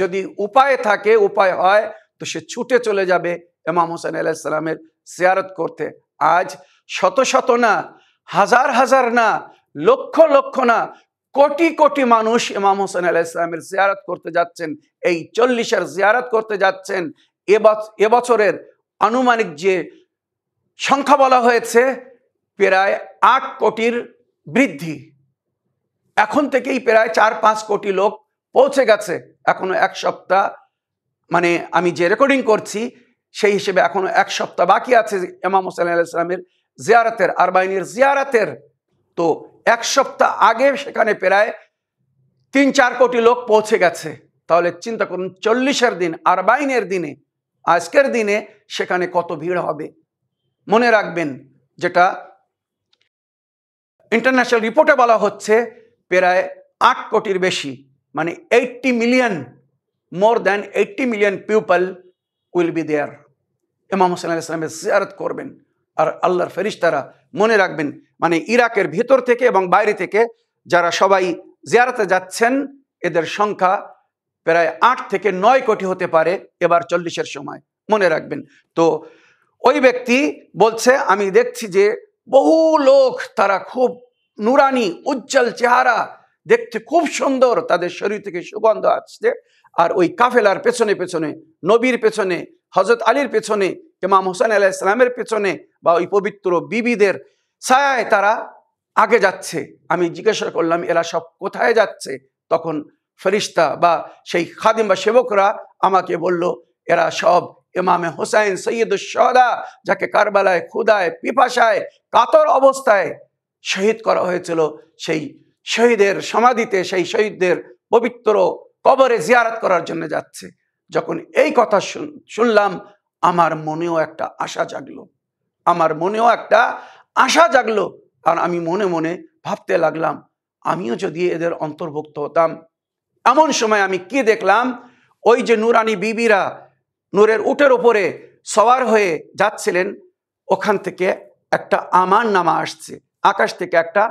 যদি উপায় থাকে উপায় হয় তো সে ছুটে চলে যাবে এমাম হোসেন সাল্লামের জিয়ারত করতে আজ শত শত না হাজার হাজার না লক্ষ লক্ষ না কোটি কোটি মানুষ এমাম হোসেন আল্লাহ ইসলামের জিয়ারত করতে যাচ্ছেন এই চল্লিশের জিয়ারত করতে যাচ্ছেন এবছরের আনুমানিক যে সংখ্যা বলা হয়েছে প্রায় আট কোটির বৃদ্ধি এখন থেকেই প্রায় চার পাঁচ কোটি লোক পৌঁছে গেছে এখনো এক সপ্তাহ মানে আমি যে রেকর্ডিং করছি সেই হিসেবে এখনো এক সপ্তাহ বাকি আছে এমাম হোসেন আল্লাহ ইসলামের জিয়ারাতের আরবাইনের জিয়ারাতের তো এক সপ্তাহ আগে সেখানে প্রায় তিন চার কোটি লোক পৌঁছে গেছে তাহলে চিন্তা করুন চল্লিশের দিন আরবাইনের দিনে আজকের দিনে সেখানে কত ভিড় হবে মনে রাখবেন যেটা ইন্টারন্যাশনাল রিপোর্টে বলা হচ্ছে প্রায় আট কোটির বেশি মানে eighty million more than eighty million people will be there Imam Hussain আল ইসলামের জিয়ারত করবেন আর আল্লাহর ফেরিস্তারা মনে রাখবেন মানে ইরাকের ভেতর থেকে এবং বাইরে থেকে যারা সবাই জিয়ারতে যাচ্ছেন এদের সংখ্যা প্রায় আট থেকে নয় কোটি হতে পারে এবার চল্লিশের সময় মনে রাখবেন তো ওই ব্যক্তি বলছে আমি দেখছি যে বহু লোক তারা খুব নুরানি উজ্জ্বল চেহারা দেখতে খুব সুন্দর তাদের শরীর থেকে সুগন্ধ আসছে আর ওই কাফেলার পেছনে পেছনে নবীর পেছনে হজরত আলীর পেছনে ইমাম হোসেন আল্লাহ ইসলামের পেছনে বা ওই পবিত্র বিবিদের ছায়ায় তারা আগে যাচ্ছে আমি জিজ্ঞাসা করলাম এরা সব কোথায় যাচ্ছে তখন ফেরিস্তা বা সেই খাদিম বা সেবকরা আমাকে বলল এরা সব ইমামে হোসাইন সৈয়দ শহদা যাকে কারবালায় খুদায় পিপাসায় কাতর অবস্থায় শহীদ করা হয়েছিল সেই শহীদের সমাধিতে সেই শহীদদের পবিত্র কবরে জিয়ারাত করার জন্য যাচ্ছে যখন এই কথা শুনলাম আমার মনেও একটা আশা জাগলো আমার মনেও একটা আশা জাগলো আর আমি মনে মনে ভাবতে লাগলাম আমিও যদি এদের অন্তর্ভুক্ত হতাম এমন সময় আমি কি দেখলাম ওই যে নুরানি বিবিরা নূরের উটের ওপরে সওয়ার হয়ে যাচ্ছিলেন ওখান থেকে একটা আমার নামা আসছে আকাশ থেকে একটা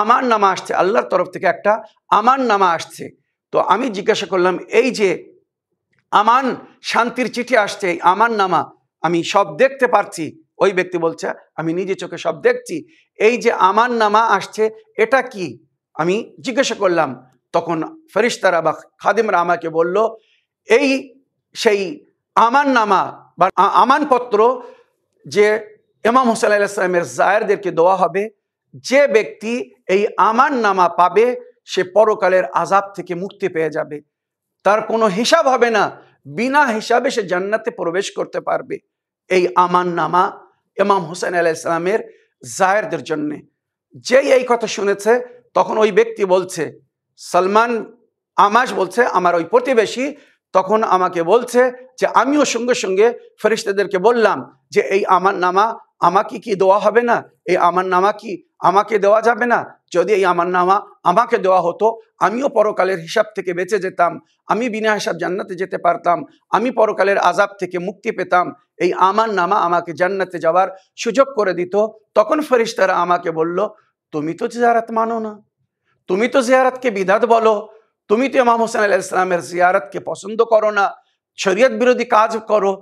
আমার নামা আসছে আল্লাহর তরফ থেকে একটা আমার নামা আসছে তো আমি জিজ্ঞাসা করলাম এই যে আমান শান্তির চিঠি আসছে এই আমার নামা আমি সব দেখতে পারছি ওই ব্যক্তি বলছে আমি নিজে চোখে সব দেখছি এই যে আমার নামা আসছে এটা কি আমি জিজ্ঞাসা করলাম তখন ফেরিস্তারা বা খাদিমরা আমাকে বলল এই সেই আমান নামা বা আমান পত্র যে ইমাম হোসেন আল্লাহ জায়েরদেরকে দেওয়া হবে যে ব্যক্তি এই আমান নামা পাবে সে পরকালের আজাব থেকে মুক্তি পেয়ে যাবে তার কোনো হিসাব হবে না বিনা হিসাবে সে জান্নাতে প্রবেশ করতে পারবে এই আমান নামা ইমাম হোসেন আল্লাহ ইসলামের জায়েরদের জন্যে যেই এই কথা শুনেছে তখন ওই ব্যক্তি বলছে সালমান আমাস বলছে আমার ওই প্রতিবেশী তখন আমাকে বলছে যে আমিও সঙ্গে সঙ্গে ফেরিস্তাদেরকে বললাম যে এই আমার নামা আমাকে কি দেওয়া হবে না এই আমার নামা কি আমাকে দেওয়া যাবে না যদি এই আমার নামা আমাকে দেওয়া হতো আমিও পরকালের হিসাব থেকে বেঁচে যেতাম আমি বিনা হিসাব জান্নাতে যেতে পারতাম আমি পরকালের আজাব থেকে মুক্তি পেতাম এই আমার নামা আমাকে জান্নাতে যাওয়ার সুযোগ করে দিত তখন ফেরিস্তারা আমাকে বলল তুমি তো জিয়ারাত মানো না তুমি তো জিয়ারাতকে বিধাত বলো তুমি তো ইমাম হোসেন আল্লাহ ইসলামের জিয়ারতকে পছন্দ করো না শরীয়ত বিরোধী কাজ করো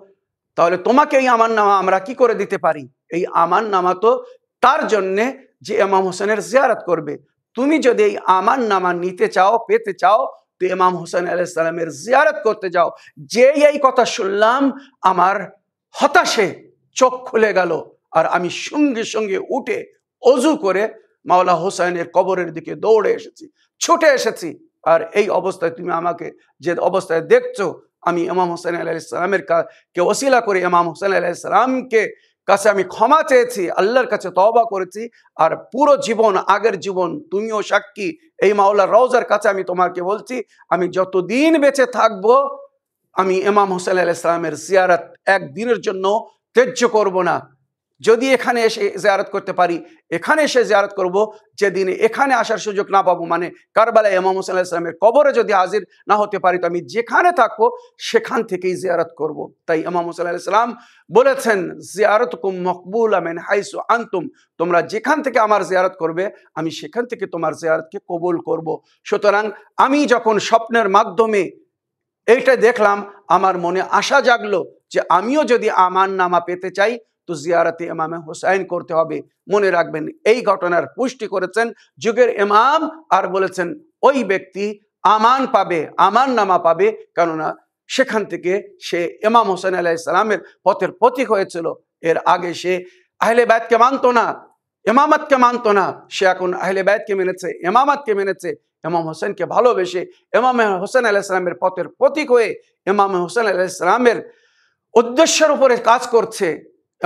তাহলে তোমাকে এই আমার নামা আমরা কি করে দিতে পারি এই আমার নামা তো তার জন্যে যে ইমাম হোসেনের জিয়ারত করবে তুমি যদি এই আমার নামা নিতে চাও পেতে চাও তো ইমাম হোসেন ইসলামের জিয়ারত করতে যাও যে এই কথা শুনলাম আমার হতাশে চোখ খুলে গেল আর আমি সঙ্গে সঙ্গে উঠে অজু করে মাওলা হোসেনের কবরের দিকে দৌড়ে এসেছি ছুটে এসেছি আর এই অবস্থায় তুমি আমাকে যে অবস্থায় দেখছো আমি এমাম হোসেন আলাইসালামের কে ওসিলা করে এমাম হোসেন আলাইসালামকে কাছে আমি ক্ষমা চেয়েছি আল্লাহর কাছে তবা করেছি আর পুরো জীবন আগের জীবন তুমিও সাক্ষী এই মাওলা রওজার কাছে আমি তোমাকে বলছি আমি যতদিন বেঁচে থাকব আমি এমাম হোসেন আলাইসালামের সিয়ারাত একদিনের জন্য ত্যায্য করব না যদি এখানে এসে জেয়ারত করতে পারি এখানে এসে জেয়ারত করব যেদিন এখানে আসার সুযোগ না পাবো মানে কারবালা ইমাম হোসেন ইসলামের কবরে যদি হাজির না হতে পারি তো আমি যেখানে থাকবো সেখান থেকেই জিয়ারত করব। তাই ইমাম হোসেন ইসলাম বলেছেন জিয়ারত কুম মকবুল আমেন হাইসু আন্তুম তোমরা যেখান থেকে আমার জিয়ারত করবে আমি সেখান থেকে তোমার জেয়ারতকে কবুল করব। সুতরাং আমি যখন স্বপ্নের মাধ্যমে এইটা দেখলাম আমার মনে আশা জাগলো যে আমিও যদি আমার নামা পেতে চাই তো জিয়ারাতে ইমামে হোসাইন করতে হবে মনে রাখবেন এই ঘটনার পুষ্টি করেছেন যুগের এমাম আর বলেছেন ওই ব্যক্তি আমান পাবে আমান নামা পাবে কেননা সেখান থেকে সে এমাম হোসেন আলাহ ইসলামের পথের প্রতীক হয়েছিল এর আগে সে আহলে বায়তকে মানত না এমামাতকে মানত না সে এখন আহলে বায়তকে মেনেছে এমামাতকে মেনেছে এমাম হোসেনকে ভালোবেসে এমাম হোসেন আলাহ ইসলামের পথের প্রতীক হয়ে এমাম হোসেন আলাহ ইসলামের উদ্দেশ্যের উপরে কাজ করছে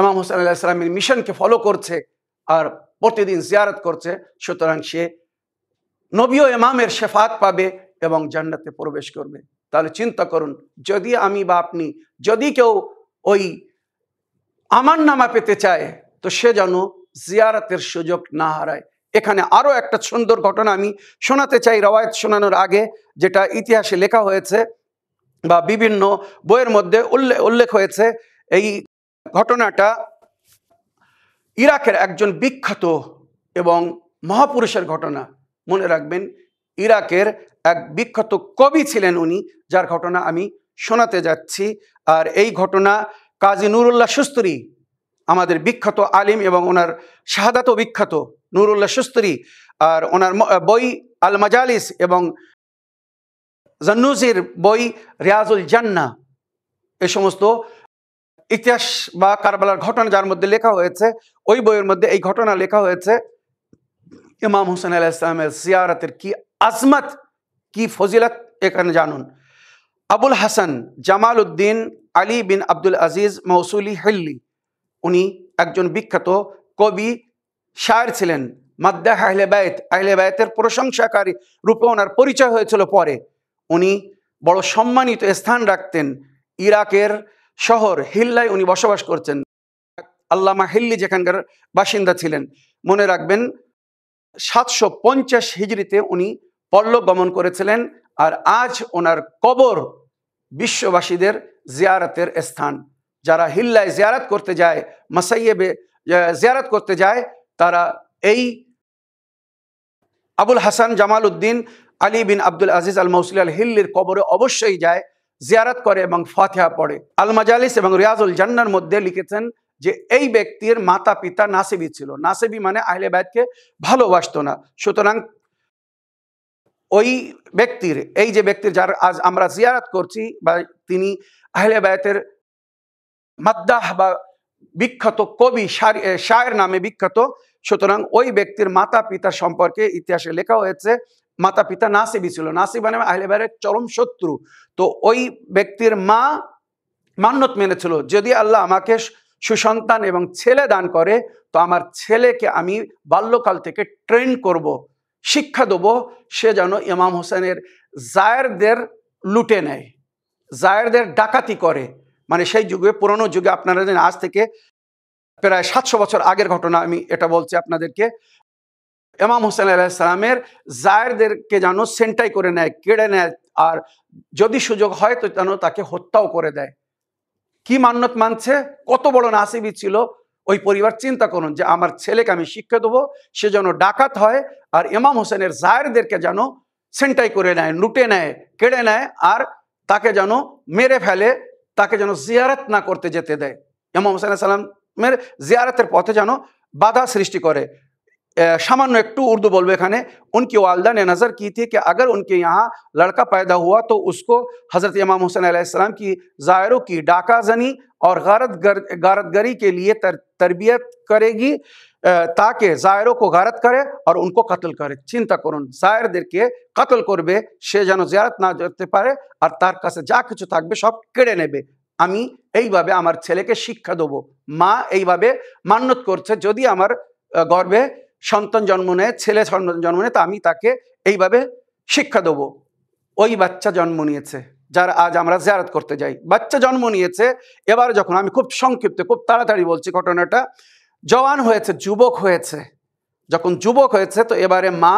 ইমাম হোসেন আল্লাহ ইসলামের মিশনকে ফলো করছে আর প্রতিদিন জিয়ারত করছে সুতরাং সে নবী ও ইমামের শেফাত পাবে এবং জান্নাতে প্রবেশ করবে তাহলে চিন্তা করুন যদি আমি বা আপনি যদি কেউ ওই আমার নামা পেতে চায় তো সে যেন জিয়ারতের সুযোগ না হারায় এখানে আরও একটা সুন্দর ঘটনা আমি শোনাতে চাই রওয়ায়ত শোনানোর আগে যেটা ইতিহাসে লেখা হয়েছে বা বিভিন্ন বইয়ের মধ্যে উল্লেখ উল্লেখ হয়েছে এই ঘটনাটা ইরাকের একজন বিখ্যাত এবং মহাপুরুষের ঘটনা মনে রাখবেন ইরাকের এক বিখ্যাত কবি ছিলেন উনি যার ঘটনা আমি শোনাতে যাচ্ছি আর এই ঘটনা কাজী নুরুল্লাহ সুস্তরি আমাদের বিখ্যাত আলিম এবং ওনার শাহাদাত বিখ্যাত নুরুল্লাহ সুস্তরি আর ওনার বই আল মাজালিস এবং জান্নুজির বই রিয়াজুল জান্না এ সমস্ত ইতিহাস বা কারবালার ঘটনা যার মধ্যে লেখা হয়েছে ওই বইয়ের মধ্যে এই ঘটনা লেখা হয়েছে ইমাম হোসেন আল্লাহ ইসলামের সিয়ারতের কি আজমত কি ফজিলত এখানে জানুন আবুল হাসান জামাল উদ্দিন আলী বিন আব্দুল আজিজ মৌসুলি হেল্লি উনি একজন বিখ্যাত কবি শায়ের ছিলেন মাদ্দা আহলে বায়েত আহলে বায়েতের প্রশংসাকারী রূপে ওনার পরিচয় হয়েছিল পরে উনি বড় সম্মানিত স্থান রাখতেন ইরাকের শহর হিল্লায় উনি বসবাস করছেন আল্লামা হিল্লি যেখানকার বাসিন্দা ছিলেন মনে রাখবেন সাতশো পঞ্চাশ হিজড়িতে উনি পল্লব গমন করেছিলেন আর আজ ওনার কবর বিশ্ববাসীদের জিয়ারতের স্থান যারা হিল্লায় জিয়ারত করতে যায় মাসাইয়েবে জিয়ারত করতে যায় তারা এই আবুল হাসান জামাল উদ্দিন আলী বিন আব্দুল আজিজ আল মৌসুল আল হিল্লির কবরে অবশ্যই যায় জিয়ারাত করে এবং ফাতেহা পড়ে আল মাজালিস এবং রিয়াজুল জান্নার মধ্যে লিখেছেন যে এই ব্যক্তির মাতা পিতা নাসেবি ছিল নাসেবি মানে আহলে বায়দকে ভালোবাসত না সুতরাং ওই ব্যক্তির এই যে ব্যক্তির যার আজ আমরা জিয়ারাত করছি বা তিনি আহলে বায়তের মাদ্দাহ বা বিখ্যাত কবি শায়ের নামে বিখ্যাত সুতরাং ওই ব্যক্তির মাতা পিতা সম্পর্কে ইতিহাসে লেখা হয়েছে মাতা পিতা নাসিবি ছিল নাসিব মানে আহলে বাইরের চরম শত্রু তো ওই ব্যক্তির মা মান্যত মেনেছিল যদি আল্লাহ আমাকে সুসন্তান এবং ছেলে দান করে তো আমার ছেলেকে আমি বাল্যকাল থেকে ট্রেন করব। শিক্ষা দেবো সে যেন ইমাম হোসেনের জায়েরদের লুটে নেয় জায়েরদের ডাকাতি করে মানে সেই যুগে পুরনো যুগে আপনারা আজ থেকে প্রায় সাতশো বছর আগের ঘটনা আমি এটা বলছি আপনাদেরকে এমাম হোসেন আলাহিসাল্লামের জায়েরদেরকে যেন সেন্টাই করে নেয় কেড়ে নেয় আর যদি সুযোগ হয় তো যেন তাকে হত্যাও করে দেয় কি মান্যত মানছে কত বড় নাসিবি ছিল ওই পরিবার চিন্তা করুন যে আমার ছেলেকে আমি শিক্ষা দেবো সে যেন ডাকাত হয় আর এমাম হোসেনের জায়েরদেরকে যেন সেন্টাই করে নেয় লুটে নেয় কেড়ে নেয় আর তাকে যেন মেরে ফেলে তাকে যেন জিয়ারত না করতে যেতে দেয় এমাম হোসেন সালামের জিয়ারতের পথে যেন বাধা সৃষ্টি করে سامان ایکٹو اردو بول بے کھانے ان کی والدہ نے نظر کی تھی کہ اگر ان کے یہاں لڑکا پیدا ہوا تو اس کو حضرت امام حسین علیہ السلام کی ظاہروں کی ڈاکہ زنی اور غارت, گر... غارت گری کے لیے تربیت کرے گی تاکہ ظاہروں کو غارت کرے اور ان کو قتل کرے چنتا کرن ظاہر دیر کے قتل کر بے شے جان و زیارت نہ جرتے پارے اور تارکہ سے جا کے چھو تاک بے شب کڑے نے بے امی ای بابے امر چھلے کے شکھا دو بو ما ای بابے مانت کرتے جو دی امر گور بے সন্তান জন্ম নেয় ছেলে সন্তান জন্ম নেয় তা আমি তাকে এইভাবে শিক্ষা দেবো ওই বাচ্চা জন্ম নিয়েছে যার আজ আমরা জিয়ারত করতে যাই বাচ্চা জন্ম নিয়েছে এবার যখন আমি খুব সংক্ষিপ্ত খুব তাড়াতাড়ি বলছি ঘটনাটা জওয়ান হয়েছে যুবক হয়েছে যখন যুবক হয়েছে তো এবারে মা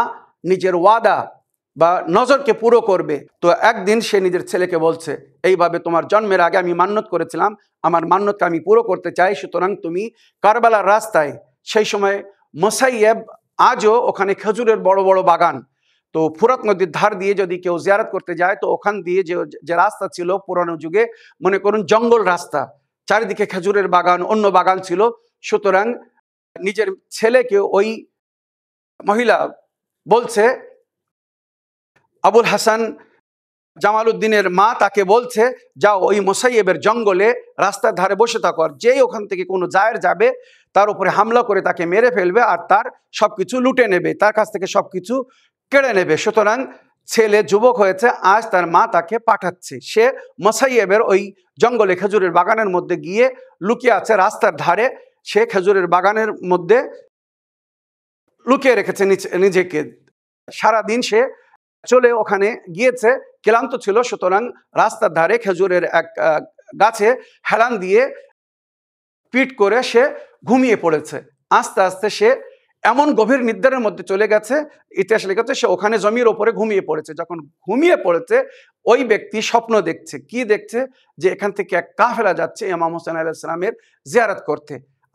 নিজের ওয়াদা বা নজরকে পুরো করবে তো একদিন সে নিজের ছেলেকে বলছে এইভাবে তোমার জন্মের আগে আমি মান্যত করেছিলাম আমার মান্যতকে আমি পুরো করতে চাই সুতরাং তুমি কারবালার রাস্তায় সেই সময় মসাইয়েব আজও ওখানে খেজুরের বড় বড় বাগান তো ফুরাত নদীর ধার দিয়ে যদি কেউ জিয়ারত করতে যায় তো ওখান দিয়ে যে যে রাস্তা ছিল পুরানো যুগে মনে করুন জঙ্গল রাস্তা চারিদিকে খেজুরের বাগান অন্য বাগান ছিল সুতরাং নিজের ছেলেকে ওই মহিলা বলছে আবুল হাসান জামাল উদ্দিনের মা তাকে বলছে যাও ওই মোসাইবের জঙ্গলে রাস্তার ধারে বসে থাকো আর যেই ওখান থেকে কোনো জায়ের যাবে তার উপরে হামলা করে তাকে মেরে ফেলবে আর তার সব কিছু লুটে নেবে তার কাছ থেকে সব কিছু কেড়ে নেবে সুতরাং ছেলে যুবক হয়েছে আজ তার মা তাকে পাঠাচ্ছে সে মসাইয়েবের ওই জঙ্গলে খেজুরের বাগানের মধ্যে গিয়ে লুকিয়ে আছে রাস্তার ধারে সে খেজুরের বাগানের মধ্যে লুকিয়ে রেখেছে নিজেকে সারাদিন সে চলে ওখানে গিয়েছে ক্লান্ত ছিল সুতরাং রাস্তার ধারে খেজুরের এক গাছে হেলান দিয়ে পিট করে সে ঘুমিয়ে পড়েছে আস্তে আস্তে সে এমন গভীর নিদ্রার মধ্যে চলে গেছে ইতিহাস লেখাতে সে ওখানে জমির ওপরে ঘুমিয়ে পড়েছে যখন ঘুমিয়ে পড়েছে ওই ব্যক্তি স্বপ্ন দেখছে কি দেখছে যে এখান থেকে এক কাফেলা যাচ্ছে ইমাম হোসেন ইসলামের জিয়ারাত করতে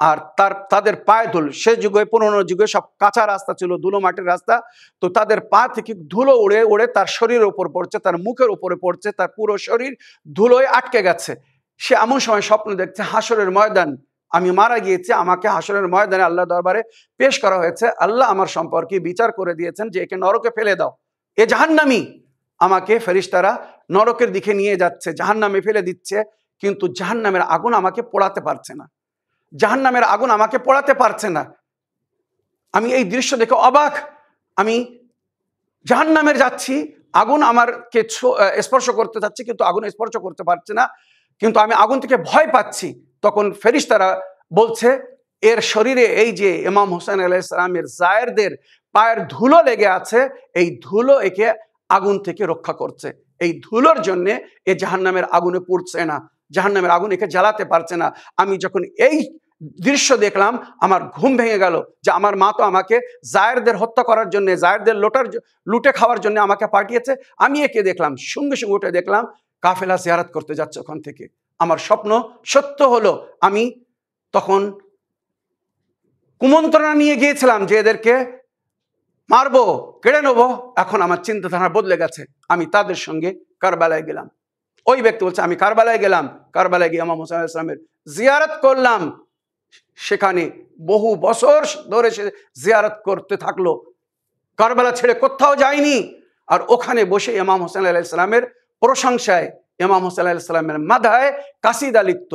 আর তার তাদের পায়ে ধুল সে যুগে পুরনো যুগে সব কাঁচা রাস্তা ছিল ধুলো মাটির রাস্তা তো তাদের পা থেকে ধুলো উড়ে উড়ে তার শরীরের ওপর পড়ছে তার মুখের ওপরে পড়ছে তার পুরো শরীর ধুলোয় আটকে গেছে সে এমন সময় স্বপ্ন দেখছে হাসরের ময়দান আমি মারা গিয়েছি আমাকে হাসরের ময়দানে আল্লাহ দরবারে পেশ করা হয়েছে আল্লাহ আমার সম্পর্কে বিচার করে দিয়েছেন যে একে নরকে ফেলে দাও এ জাহান্নামি আমাকে ফেরিস্তারা নরকের দিকে নিয়ে যাচ্ছে জাহান্নামে ফেলে দিচ্ছে কিন্তু জাহান্নামের আগুন আমাকে পোড়াতে পারছে না জাহান্নামের আগুন আমাকে পোড়াতে পারছে না আমি এই দৃশ্য দেখে অবাক আমি জাহান্নামের যাচ্ছি আগুন আমারকে স্পর্শ করতে চাচ্ছি কিন্তু আগুন স্পর্শ করতে পারছে না কিন্তু আমি আগুন থেকে ভয় পাচ্ছি তখন ফেরিস্তারা বলছে এর শরীরে এই যে ইমাম হোসেন আলাহ ইসলামের জায়েরদের পায়ের ধুলো লেগে আছে এই ধুলো একে আগুন থেকে রক্ষা করছে এই ধুলোর জন্যে এ জাহান্নামের আগুনে পড়ছে না জাহান্নামের আগুন একে জ্বালাতে পারছে না আমি যখন এই দৃশ্য দেখলাম আমার ঘুম ভেঙে গেল যে আমার মা তো আমাকে জায়েরদের হত্যা করার জন্য জায়েরদের লোটার লুটে খাওয়ার জন্য আমাকে পাঠিয়েছে আমি একে দেখলাম সঙ্গে সঙ্গে উঠে দেখলাম কাফেলা সেয়ারাত করতে যাচ্ছে ওখান থেকে আমার স্বপ্ন সত্য হলো আমি তখন কুমন্ত্রণা নিয়ে গিয়েছিলাম যে এদেরকে মারবো কেড়ে নেবো এখন আমার চিন্তাধারা বদলে গেছে আমি তাদের সঙ্গে কারবালায় গেলাম ওই ব্যক্তি বলছে আমি কারবালায় গেলাম কারবালায় গিয়ে আমার মোসাই ইসলামের জিয়ারত করলাম সেখানে বহু বছর ধরে সে জিয়ারত করতে থাকলো কারবালা ছেড়ে কোথাও যায়নি আর ওখানে বসে ইমাম হোসেন আল্লাহ প্রশংসায় এমাম হোসেন আলাইসালামের মাধায় কাসিদা লিখত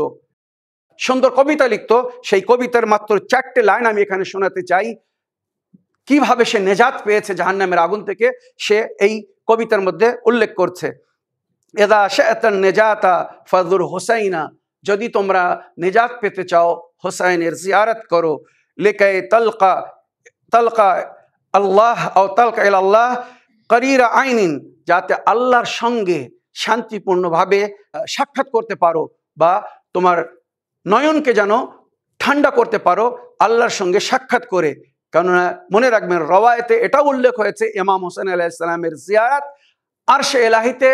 সুন্দর কবিতা লিখত সেই কবিতার মাত্র চারটে লাইন আমি এখানে শোনাতে চাই কিভাবে সে নেজাত পেয়েছে জাহান্নামের আগুন থেকে সে এই কবিতার মধ্যে উল্লেখ করছে এদা শেতন নেজাতা ফজুর হোসাইনা যদি তোমরা নেজাত পেতে চাও হোসাইনের জিয়ারত করো লেকায় তলকা তলকা আল্লাহ ও তলকা আল্লাহ করিরা আইনিন যাতে আল্লাহর সঙ্গে শান্তিপূর্ণভাবে সাক্ষাৎ করতে পারো বা তোমার নয়নকে যেন ঠান্ডা করতে পারো আল্লাহর সঙ্গে সাক্ষাৎ করে কেননা মনে রাখবেন রওয়ায়তে এটা উল্লেখ হয়েছে এমাম হোসেন আলাহিসাল্লামের জিয়ারাত আর সে এলাহিতে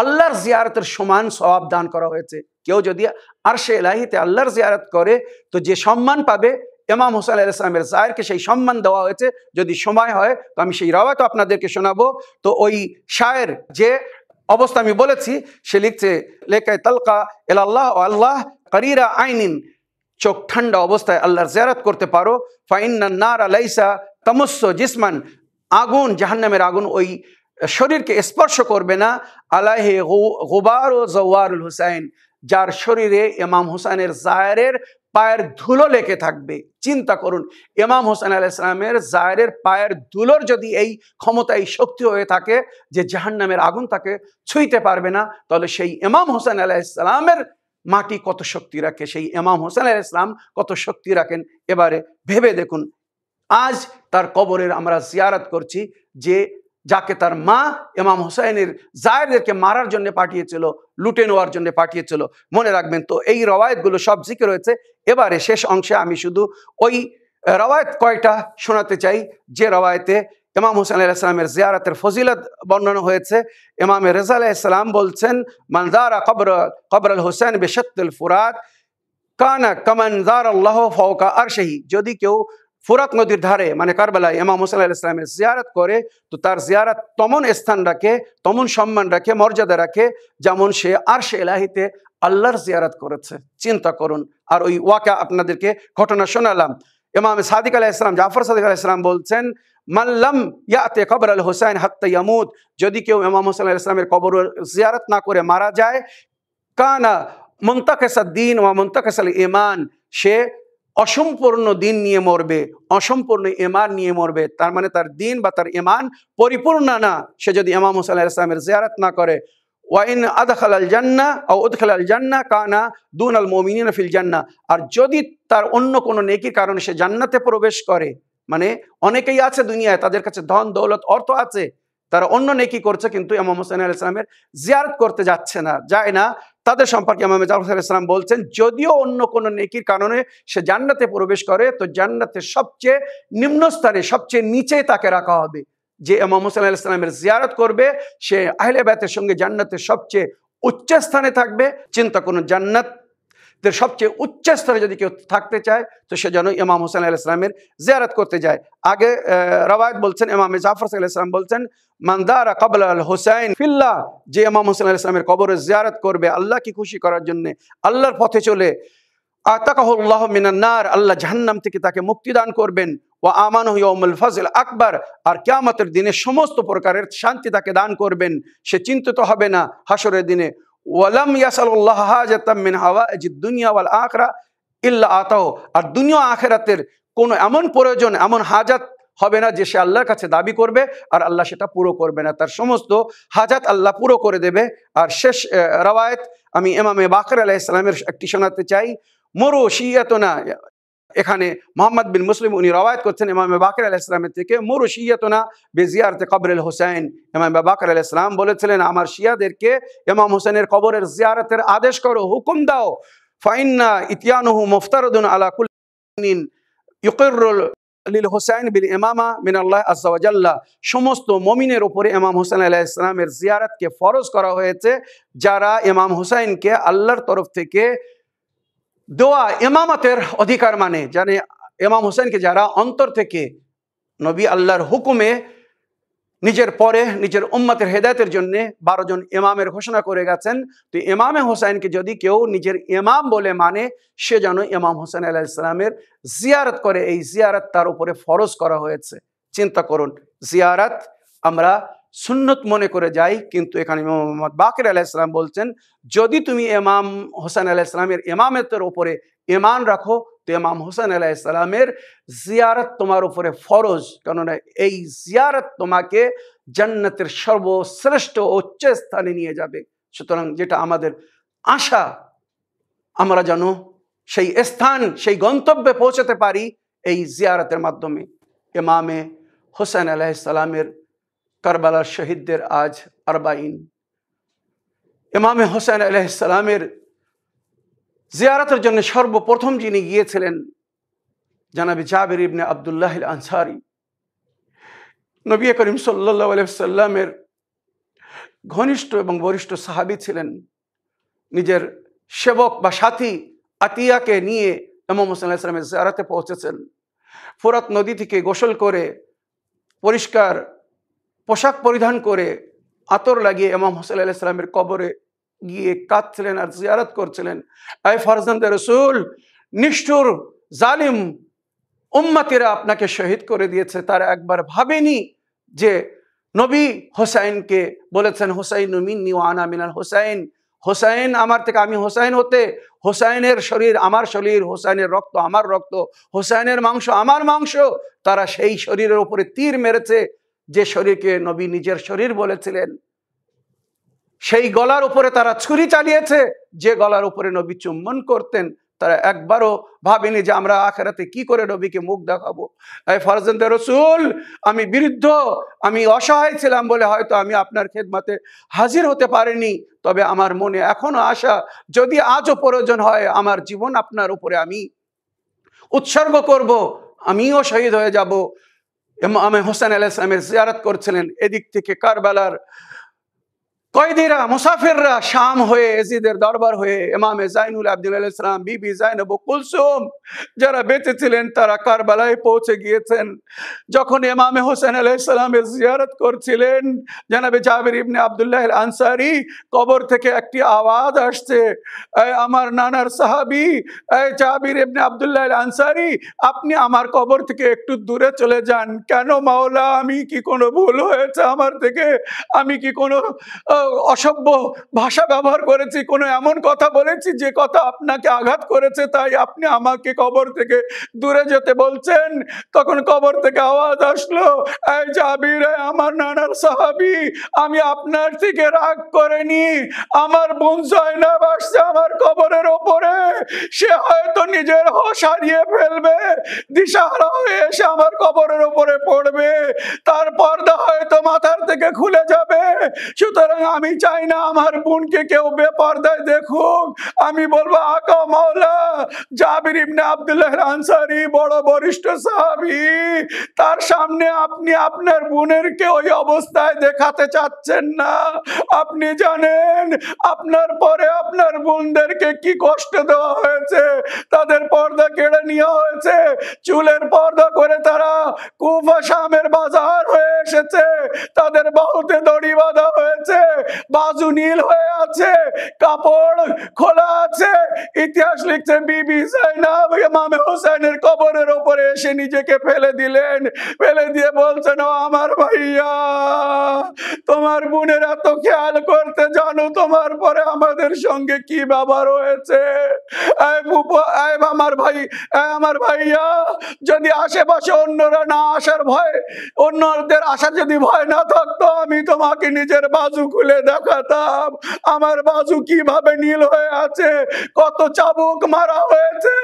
আল্লাহর জিয়ারতের সমান স্বভাব দান করা হয়েছে কেউ যদি আর সে এলাহিতে আল্লাহর জিয়ারত করে তো যে সম্মান পাবে এমাম হোসেন আলাহ ইসলামের জায়েরকে সেই সম্মান দেওয়া হয়েছে যদি সময় হয় তো আমি সেই রাওয়াত আপনাদেরকে শোনাবো তো ওই শায়ের যে অবস্থা আমি বলেছি সে লিখছে লেখায় তালকা এল আল্লাহ আল্লাহ করিরা আইনিন চোখ ঠান্ডা অবস্থায় আল্লাহর জেরাত করতে পারো ফাইন্না আলাইসা তামস্য জিসমান আগুন জাহান্নামের আগুন ওই শরীরকে স্পর্শ করবে না আলাহে গুবার ও জওয়ারুল হুসাইন যার শরীরে ইমাম হুসাইনের জায়ের পায়ের ধুলো লেগে থাকবে চিন্তা করুন এমাম হোসেন আল ইসলামের জায়ের পায়ের ধুলোর যদি এই ক্ষমতা এই শক্তি হয়ে থাকে যে জাহান নামের আগুন তাকে ছুঁইতে পারবে না তাহলে সেই এমাম হোসেন আলাহ ইসলামের মাটি কত শক্তি রাখে সেই এমাম হোসেন আল ইসলাম কত শক্তি রাখেন এবারে ভেবে দেখুন আজ তার কবরের আমরা জিয়ারাত করছি যে যাকে তার মা এমাম হোসাইনের জায়েরদেরকে মারার জন্য পাঠিয়েছিল লুটে নেওয়ার জন্য পাঠিয়েছিল মনে রাখবেন তো এই রওয়ায়তগুলো সব জিকে রয়েছে এবারে শেষ অংশে আমি শুধু ওই রওয়ায়ত কয়টা শোনাতে চাই যে রওয়ায়তে এমাম হোসেন আল্লাহ ইসলামের জিয়ারাতের ফজিলত বর্ণনা হয়েছে এমাম রেজা আলাহ ইসলাম বলছেন মানজারা কবর কবর আল হোসেন বেশত্তুল ফুরাত কানা কমানজার আল্লাহ ফৌকা আরশাহী যদি কেউ ফুরাত নদীর ধারে মানে কারবেলায় এমা হোসেন ইসলামের জিয়ারত করে তো তার জিয়ারত তমন স্থান রাখে তমন সম্মান রাখে মর্যাদা রাখে যেমন সে আর সে এলাহিতে আল্লাহর জিয়ারত করেছে চিন্তা করুন আর ওই ওয়াকা আপনাদেরকে ঘটনা শোনালাম এমাম সাদিক আলাহ ইসলাম জাফর সাদিক আলাহ ইসলাম বলছেন মাল্লাম ইয়াতে কবর আল হোসেন হাত্তামুদ ইয়ামুদ যদি কেউ এমাম হোসেন ইসলামের কবর জিয়ারত না করে মারা যায় কানা দিন ওয়া মুন্তাকেসাল ইমান সে অসম্পূর্ণ দিন নিয়ে মরবে অসম্পূর্ণ এমান নিয়ে মরবে তার মানে তার দিন বা তার এমান পরিপূর্ণ না সে যদি ইমাম হুসাল ইসলামের জিয়ারাত না করে ওয়াইন আদখাল আল জান্না ও উদখাল আল জান্না কানা দুন আল মোমিন আফিল জান্না আর যদি তার অন্য কোনো নেকির কারণে সে জান্নাতে প্রবেশ করে মানে অনেকেই আছে দুনিয়ায় তাদের কাছে ধন দৌলত অর্থ আছে তারা অন্য নেকি করছে কিন্তু ইমাম হোসেন আল ইসলামের জিয়ারত করতে যাচ্ছে না যায় না তাদের সম্পর্কে ইমাম হোসেন ইসলাম বলছেন যদিও অন্য কোনো নেকির কারণে সে জান্নাতে প্রবেশ করে তো জান্নাতের সবচেয়ে নিম্নস্থানে সবচেয়ে নিচে তাকে রাখা হবে যে ইমাম হোসেন আল ইসলামের জিয়ারত করবে সে আহলে ব্যাতের সঙ্গে জান্নাতের সবচেয়ে উচ্চ স্থানে থাকবে চিন্তা কোনো জান্নাত দের সবচেয়ে উচ্চ স্তরে যদি কেউ থাকতে চায় তো সে যেন ইমাম হোসেন আল ইসলামের জিয়ারত করতে যায় আগে রওয়ায়ত বলছেন ইমাম জাফর সাল ইসলাম বলছেন মান্দার কবল আল হোসাইন ফিল্লা যে ইমাম হোসেন আল ইসলামের কবরের জিয়ারত করবে আল্লাহকে খুশি করার জন্য আল্লাহর পথে চলে আতাকাহুল্লাহ মিনান্নার আল্লাহ জাহান্নাম থেকে তাকে মুক্তিদান করবেন ও আমান ইয়মুল ফজল আকবর আর কেয়ামতের দিনে সমস্ত প্রকারের শান্তি তাকে দান করবেন সে চিন্তিত হবে না হাসরের দিনে ওয়ালাম ইয়াসাল্লাহাজামিন হাওয়া দুনিয়া ওয়াল আখরা ইল্লা আতাহ আর দুনিয়া আখেরাতের কোনো এমন প্রয়োজন এমন হাজাত হবে না যে সে আল্লাহর কাছে দাবি করবে আর আল্লাহ সেটা পুরো করবে না তার সমস্ত হাজাত আল্লাহ পুরো করে দেবে আর শেষ রাওয়ায়ত আমি এমামে বাকর আলাহ একটি শোনাতে চাই মরু না এখানে মোহাম্মদ বিন মুসলিম উনি রবায়ত করছেন ইমামে বাকর আল ইসলামের থেকে মোর শিয়াতনা বেজিয়ারতে কবরুল হোসেন এমাম বাকর আল ইসলাম বলেছিলেন আমার শিয়াদেরকে এমাম হোসেনের কবরের জিয়ারতের আদেশ করো হুকুম দাও ফাইন্না ইতিয়ানুহু মুফতারুদ্দিন আলা কুল্লিন ইউকিরুল লিল হোসাইন বিন এমামা মিন আল্লাহ আজাল্লাহ সমস্ত মমিনের উপরে এমাম হোসেন আল্লাহ ইসলামের জিয়ারতকে ফরজ করা হয়েছে যারা এমাম হোসাইনকে আল্লাহর তরফ থেকে দোয়া এমামতের অধিকার মানে জানে এমাম হোসেনকে যারা অন্তর থেকে নবী আল্লাহর হুকুমে নিজের পরে নিজের উম্মতের হেদায়তের জন্য বারো জন এমামের ঘোষণা করে গেছেন তো এমামে হোসাইনকে যদি কেউ নিজের এমাম বলে মানে সে যেন এমাম হোসেন আল্লাহ ইসলামের জিয়ারত করে এই জিয়ারত তার উপরে ফরজ করা হয়েছে চিন্তা করুন জিয়ারত আমরা সুন্নত মনে করে যাই কিন্তু এখানে মোহাম্মদ বাকির আলাহ ইসলাম বলছেন যদি তুমি এমাম হোসেন আলাহ ইসলামের এমামতের ওপরে এমান রাখো তো এমাম হোসেন আলাহ ইসলামের জিয়ারত তোমার উপরে ফরজ কেননা এই জিয়ারত তোমাকে জান্নাতের সর্বশ্রেষ্ঠ উচ্চ স্থানে নিয়ে যাবে সুতরাং যেটা আমাদের আশা আমরা যেন সেই স্থান সেই গন্তব্যে পৌঁছাতে পারি এই জিয়ারতের মাধ্যমে এমামে হোসেন আলাহ ইসলামের কারবালার শহীদদের আজ আরবাইন ইমামে হোসেন আলাইসালামের জিয়ারতের জন্য সর্বপ্রথম যিনি গিয়েছিলেন জানাবি জাবির ইবনে আবদুল্লাহ আনসারি নবী করিম সাল্লাহ আলাইসাল্লামের ঘনিষ্ঠ এবং বরিষ্ঠ সাহাবি ছিলেন নিজের সেবক বা সাথী আতিয়াকে নিয়ে এমাম হোসেন আলাইসলামের জিয়ারাতে পৌঁছেছেন ফোরাত নদী থেকে গোসল করে পরিষ্কার পোশাক পরিধান করে আতর লাগিয়ে এমাম হোসেন আল্লাহ ইসলামের কবরে গিয়ে কাঁদছিলেন আর জিয়ারত করছিলেন আই ফারজান্দ রসুল নিষ্ঠুর জালিম উম্মাতিরা আপনাকে শহীদ করে দিয়েছে তারা একবার ভাবেনি যে নবী হোসাইনকে বলেছেন হোসাইন মিন্নি আনা মিনাল হোসাইন হোসাইন আমার থেকে আমি হোসাইন হতে হোসাইনের শরীর আমার শরীর হোসাইনের রক্ত আমার রক্ত হোসাইনের মাংস আমার মাংস তারা সেই শরীরের উপরে তীর মেরেছে যে শরীরকে নবী নিজের শরীর বলেছিলেন সেই গলার উপরে তারা ছুরি চালিয়েছে যে গলার উপরে নবী চুম্বন করতেন তারা একবারও ভাবেনি যে আমরা আখেরাতে কি করে নবীকে মুখ দেখাবো রসুল আমি বিরুদ্ধ আমি অসহায় ছিলাম বলে হয়তো আমি আপনার খেদমাতে হাজির হতে পারিনি তবে আমার মনে এখনো আশা যদি আজও প্রয়োজন হয় আমার জীবন আপনার উপরে আমি উৎসর্গ করব আমিও শহীদ হয়ে যাব আমি হোসেন আলাইসলামের জিয়ারত করছিলেন এদিক থেকে কারবালার কয়েদিরা মুসাফিররা শাম হয়ে এজিদের দরবার হয়ে এমামে জাইনুল আবদুল ইসলাম বিবি জাইনব কুলসুম যারা বেঁচে ছিলেন তারা কারবালায় পৌঁছে গিয়েছেন যখন এমামে হোসেন আলাহ ইসলামের জিয়ারত করছিলেন জানাবে জাবির ইবনে আবদুল্লাহ আনসারি কবর থেকে একটি আওয়াজ আসছে আমার নানার সাহাবি জাবির ইবনে আবদুল্লাহ আনসারি আপনি আমার কবর থেকে একটু দূরে চলে যান কেন মাওলা আমি কি কোনো ভুল হয়েছে আমার থেকে আমি কি কোনো অসভ্য ভাষা ব্যবহার করেছি কোনো এমন কথা বলেছি যে কথা আপনাকে আঘাত করেছে তাই আপনি আমাকে কবর থেকে দূরে যেতে বলছেন তখন কবর থেকে আওয়াজ আসলো আমার নানার সাহাবি আমি আপনার থেকে রাগ করেনি আমার বোন জয়নাব আসছে আমার কবরের ওপরে সে হয়তো নিজের হস হারিয়ে ফেলবে দিশাহারা হয়ে এসে আমার কবরের ওপরে পড়বে তার পর্দা হয়তো মাথার থেকে খুলে যাবে সুতরাং আমি চাই না আমার বোনকে কেউ বেপর্দায় দেখুক আমি বলবো আকা মাওলা জাবির ইবনে আব্দুল্লাহ আনসারি বড় বরিষ্ঠ সাহাবি তার সামনে আপনি আপনার বোনেরকে ওই অবস্থায় দেখাতে চাচ্ছেন না আপনি জানেন আপনার পরে আপনার বোনদেরকে কি কষ্ট দেওয়া হয়েছে তাদের পর্দা কেড়ে নেওয়া হয়েছে চুলের পর্দা করে তারা কুফা শামের বাজার হয়ে এসেছে তাদের বাহুতে দড়ি বাঁধা হয়েছে বাজু নীল হয়ে আছে কাপড় খোলা আছে ইতিহাস লিখছে বিবি সাইনাব ইমামে হোসেনের কবরের ওপরে এসে নিজেকে ফেলে দিলেন ফেলে দিয়ে বলছেন ও আমার ভাইয়া তোমার বোনের এত খেয়াল করতে জানো তোমার পরে আমাদের সঙ্গে কি ব্যবহার হয়েছে আমার ভাই আমার ভাইয়া যদি আশেপাশে অন্যরা না আসার ভয় অন্যদের আসার যদি ভয় না থাকতো আমি তোমাকে নিজের বাজু খুলে খুলে দেখাতাম আমার বাজু কিভাবে নীল হয়ে আছে কত চাবুক মারা হয়েছে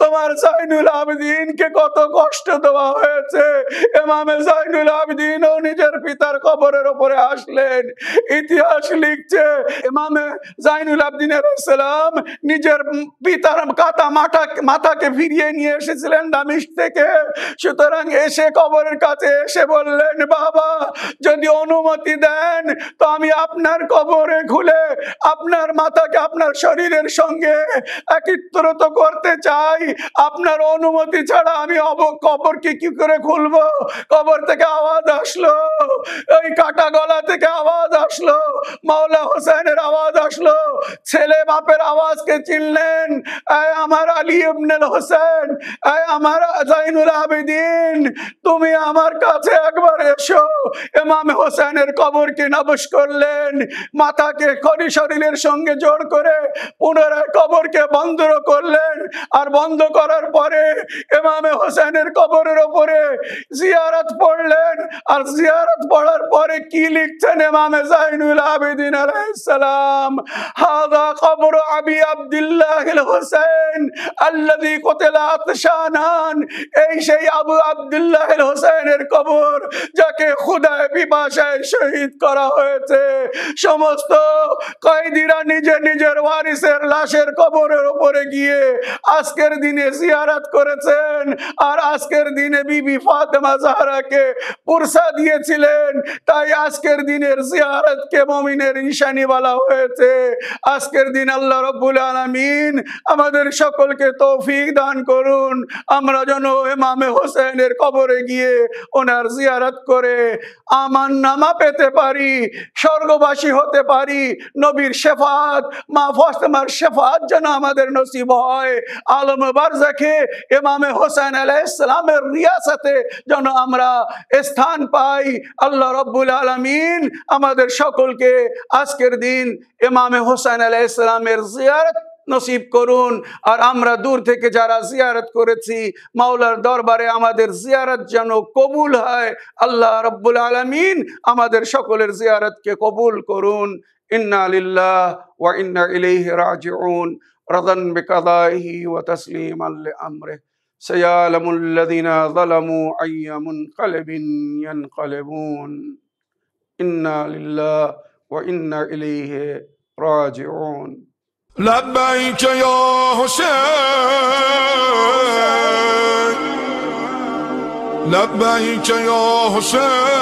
তোমার সাইনুল আবদিনকে কত কষ্ট দেওয়া হয়েছে এমামে সাইনুল আবদিন ও নিজের পিতার কবরের ওপরে আসলেন ইতিহাস লিখছে এমামে জাইনুল আবদিনের ইসলাম নিজের পিতার কাতা মাথা মাথাকে ফিরিয়ে নিয়ে এসেছিলেন দামিস থেকে সুতরাং এসে কবরের কাছে এসে বললেন বাবা যদি অনুমতি দেন তো আমি আমি আপনার কবরে খুলে আপনার মাথাকে আপনার শরীরের সঙ্গে একত্রত করতে চাই আপনার অনুমতি ছাড়া আমি অব কবর কি কি করে খুলবো কবর থেকে আওয়াজ আসলো ওই কাটা গলা থেকে আওয়াজ আসলো মাওলা হোসেনের আওয়াজ আসলো ছেলে বাপের আওয়াজকে চিনলেন আমার আলী ইবনুল হোসেন আমার জাইনুল আবেদিন তুমি আমার কাছে একবার এসো এমাম হোসেনের কবরকে নবস করলে করলেন মাথাকে খনি শরীরের সঙ্গে জোর করে পুনরায় কবরকে বন্ধ করলেন আর বন্ধ করার পরে এমামে হোসেনের কবরের ওপরে জিয়ারত পড়লেন আর জিয়ারত পড়ার পরে কি লিখছেন এমামে জাহিনুল আবেদিন আলাইসালাম হাজা কবর আবি আবদুল্লাহ হোসেন আল্লাদি কোতেলা আতশানান এই সেই আবু আবদুল্লাহ হোসেনের কবর যাকে খুদায় পিপাসায় শহীদ করা হয়েছে সমস্ত কয়েদিরা নিজের নিজের ওয়ারিসের লাশের কবরের উপরে গিয়ে আজকের দিনে জিয়ারাত করেছেন আর আজকের দিনে বিবি ফাতেমা জাহারাকে পুরসা দিয়েছিলেন তাই আজকের দিনের জিয়ারতকে মমিনের নিশানি বলা হয়েছে আজকের দিন আল্লাহ রব্বুল আলমিন আমাদের সকলকে তৌফিক দান করুন আমরা যেন এমামে হোসেনের কবরে গিয়ে ওনার জিয়ারত করে আমার নামা পেতে পারি সব স্বর্গবাসী হতে পারি নবীর শেফাত মা ফসমার শেফাত যেন আমাদের নসিব হয় আলম বারজাকে ইমামে হোসেন আলাহ ইসলামের রিয়াসাতে যেন আমরা স্থান পাই আল্লাহ রব্বুল আলমিন আমাদের সকলকে আজকের দিন ইমামে হোসেন আলাহ ইসলামের জিয়ারত নসিব করুন আর আমরা দূর থেকে যারা জিয়ারত করেছি মাওলার দরবারে আমাদের জিয়ারত যেন কবুল হয় আল্লাহ রব্বুল আলমিন আমাদের সকলের জিয়ারতকে কবুল করুন ইন্নালিল্লাহ ইন্না লিল্লাহ রাজ ইন্না ইলাইহি রাজিউন রাদান বিকাদাইহি ওয়া তাসলিমান লিআমরিহি سيعلم الذين ظلموا أي منقلب ينقلبون إنا لله وإنا إليه راجعون لبیک یا حسین لبیک یا حسین